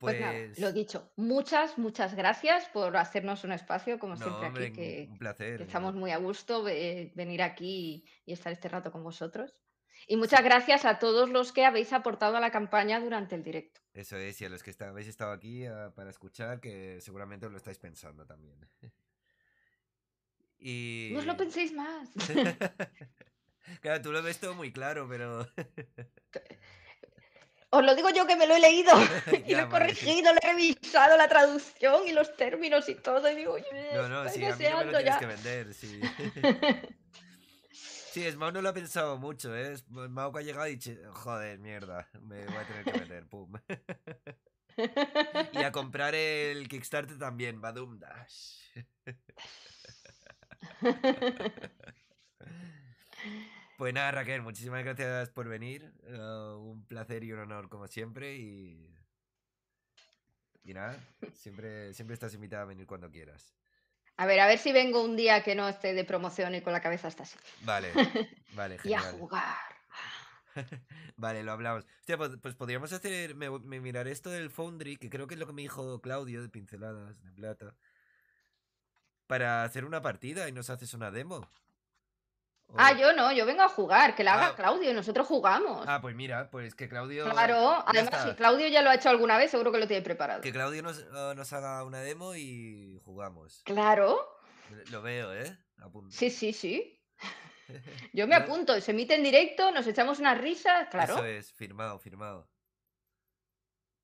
Pues, lo pues dicho, muchas, muchas gracias por hacernos un espacio, como siempre aquí, un placer, estamos muy a gusto venir aquí y estar este rato con vosotros. Y muchas gracias a todos los que habéis aportado a la campaña durante el directo.
Eso es, y a los que habéis estado aquí ah, para escuchar, que seguramente os lo estáis pensando también. y... No os lo penséis más. claro, tú lo ves todo muy claro, pero...
Os lo digo yo que me lo he leído y lo he corregido, lo he revisado la traducción y los términos y todo. Y digo,
no, no, sí, a mí no ya. tienes que vender, sí. Sí, Smaug no lo ha pensado mucho, ¿eh? Smaug ha llegado y dicho, joder, mierda, me voy a tener que meter, pum. y a comprar el Kickstarter también, Badum Dash. Pues nada, Raquel, muchísimas gracias por venir. Eh, un placer y un honor, como siempre. Y, y nada, siempre, siempre estás invitada a venir cuando quieras.
A ver, a ver si vengo un día que no esté de promoción y con la cabeza hasta así.
Vale, vale, genial. y a jugar. Vale, lo hablamos. Hostia, pues, pues, podríamos hacer, me, me mirar esto del Foundry, que creo que es lo que me dijo Claudio de Pinceladas de Plata, para hacer una partida y nos haces una demo.
Ah, oh. yo no, yo vengo a jugar, que la haga ah. Claudio, nosotros jugamos.
Ah, pues mira, pues que Claudio. Claro, además, si
Claudio ya lo ha hecho alguna vez, seguro que lo tiene preparado.
Que Claudio nos, haga una demo y jugamos. Claro. Lo veo, ¿eh?
Sí, sí, sí. Yo me apunto, se emite en directo, nos echamos una risa, claro. Eso
es, firmado, firmado.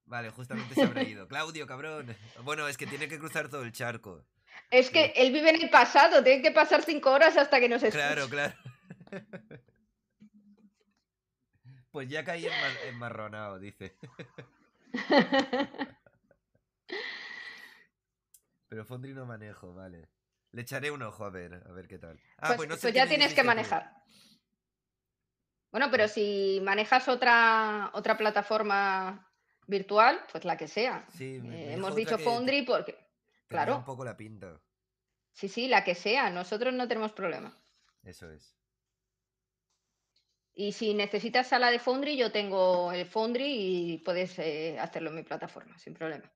Vale, justamente se habrá ido. Claudio, cabrón. Bueno, es que tiene que cruzar todo el charco.
Es que él vive en el pasado, tiene que pasar cinco horas hasta que nos escuche. Claro, claro.
Pues ya caí enmarronado, dice. Pero Foundry no manejo, vale. Le echaré un ojo a ver, a ver qué tal.
Ah, pues, pues, pues ya tienes que manejar.
Bueno, pero pues si manejas otra, otra plataforma virtual, pues la que sea.
Eh, hemos dicho
Foundry porque claro. un
poco la pinta.
Sí, sí, la que sea, nosotros no tenemos problema. Eso es. Y si necesitas sala de Foundry, yo tengo el Foundry y puedes eh, hacerlo en mi plataforma, sin problema.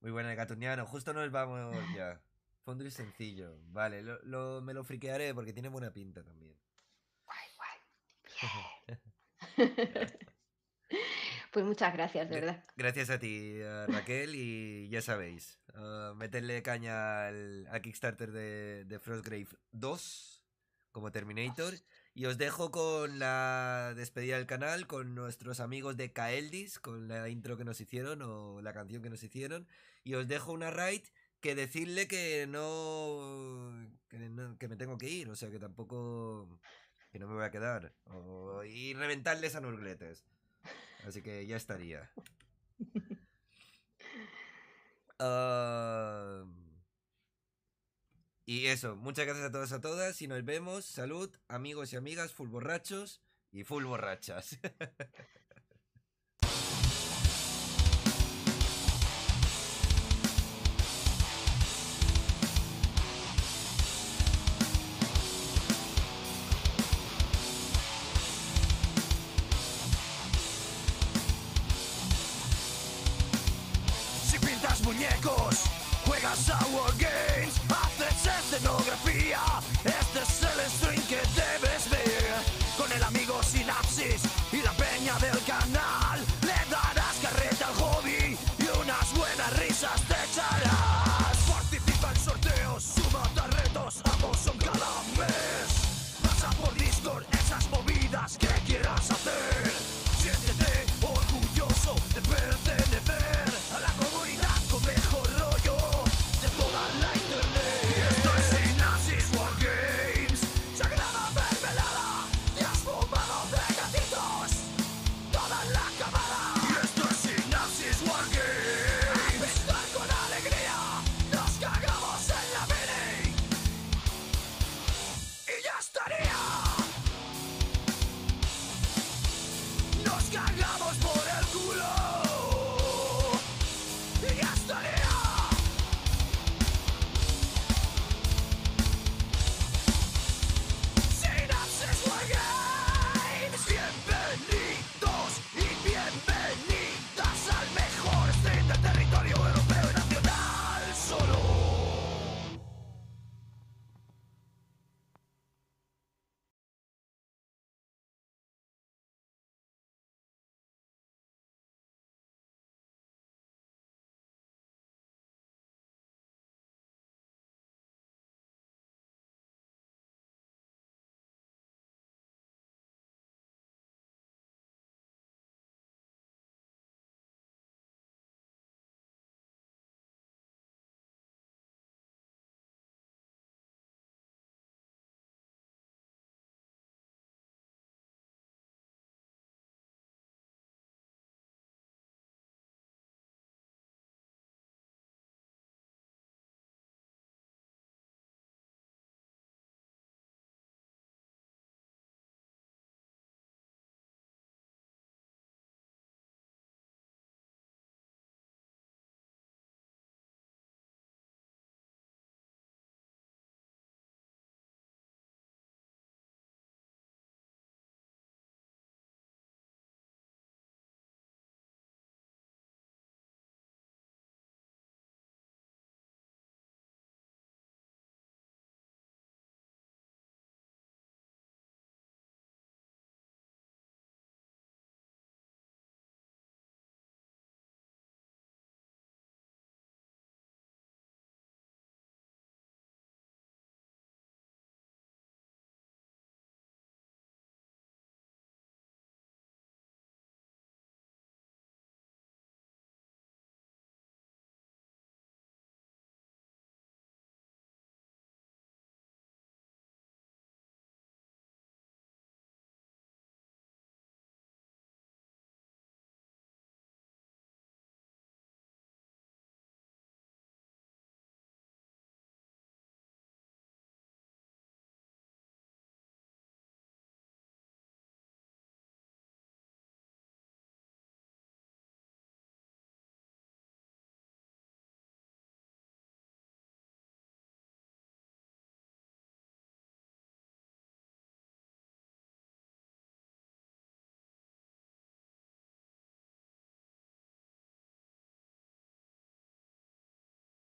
Muy buena, Gatuniano. Justo nos vamos ya. Foundry sencillo. Vale, lo, me lo friquearé porque tiene buena pinta también. Guay,
guay. pues muchas gracias, de verdad.
Gracias a ti, Raquel, y ya sabéis, Ah, meterle caña al, Kickstarter de, de, Frostgrave 2 como Terminator. Y os dejo con la despedida del canal, con nuestros amigos de Kaeldis, con la intro que nos hicieron o la canción que nos hicieron. Y os dejo una raid que decirle que no, que me tengo que ir, o sea que tampoco que no me voy a quedar. y reventarles a Nurgletes. Así que ya estaría. Ah, y eso, muchas gracias a todos a todas y nos vemos. Salud, amigos y amigas, full borrachos y full borrachas.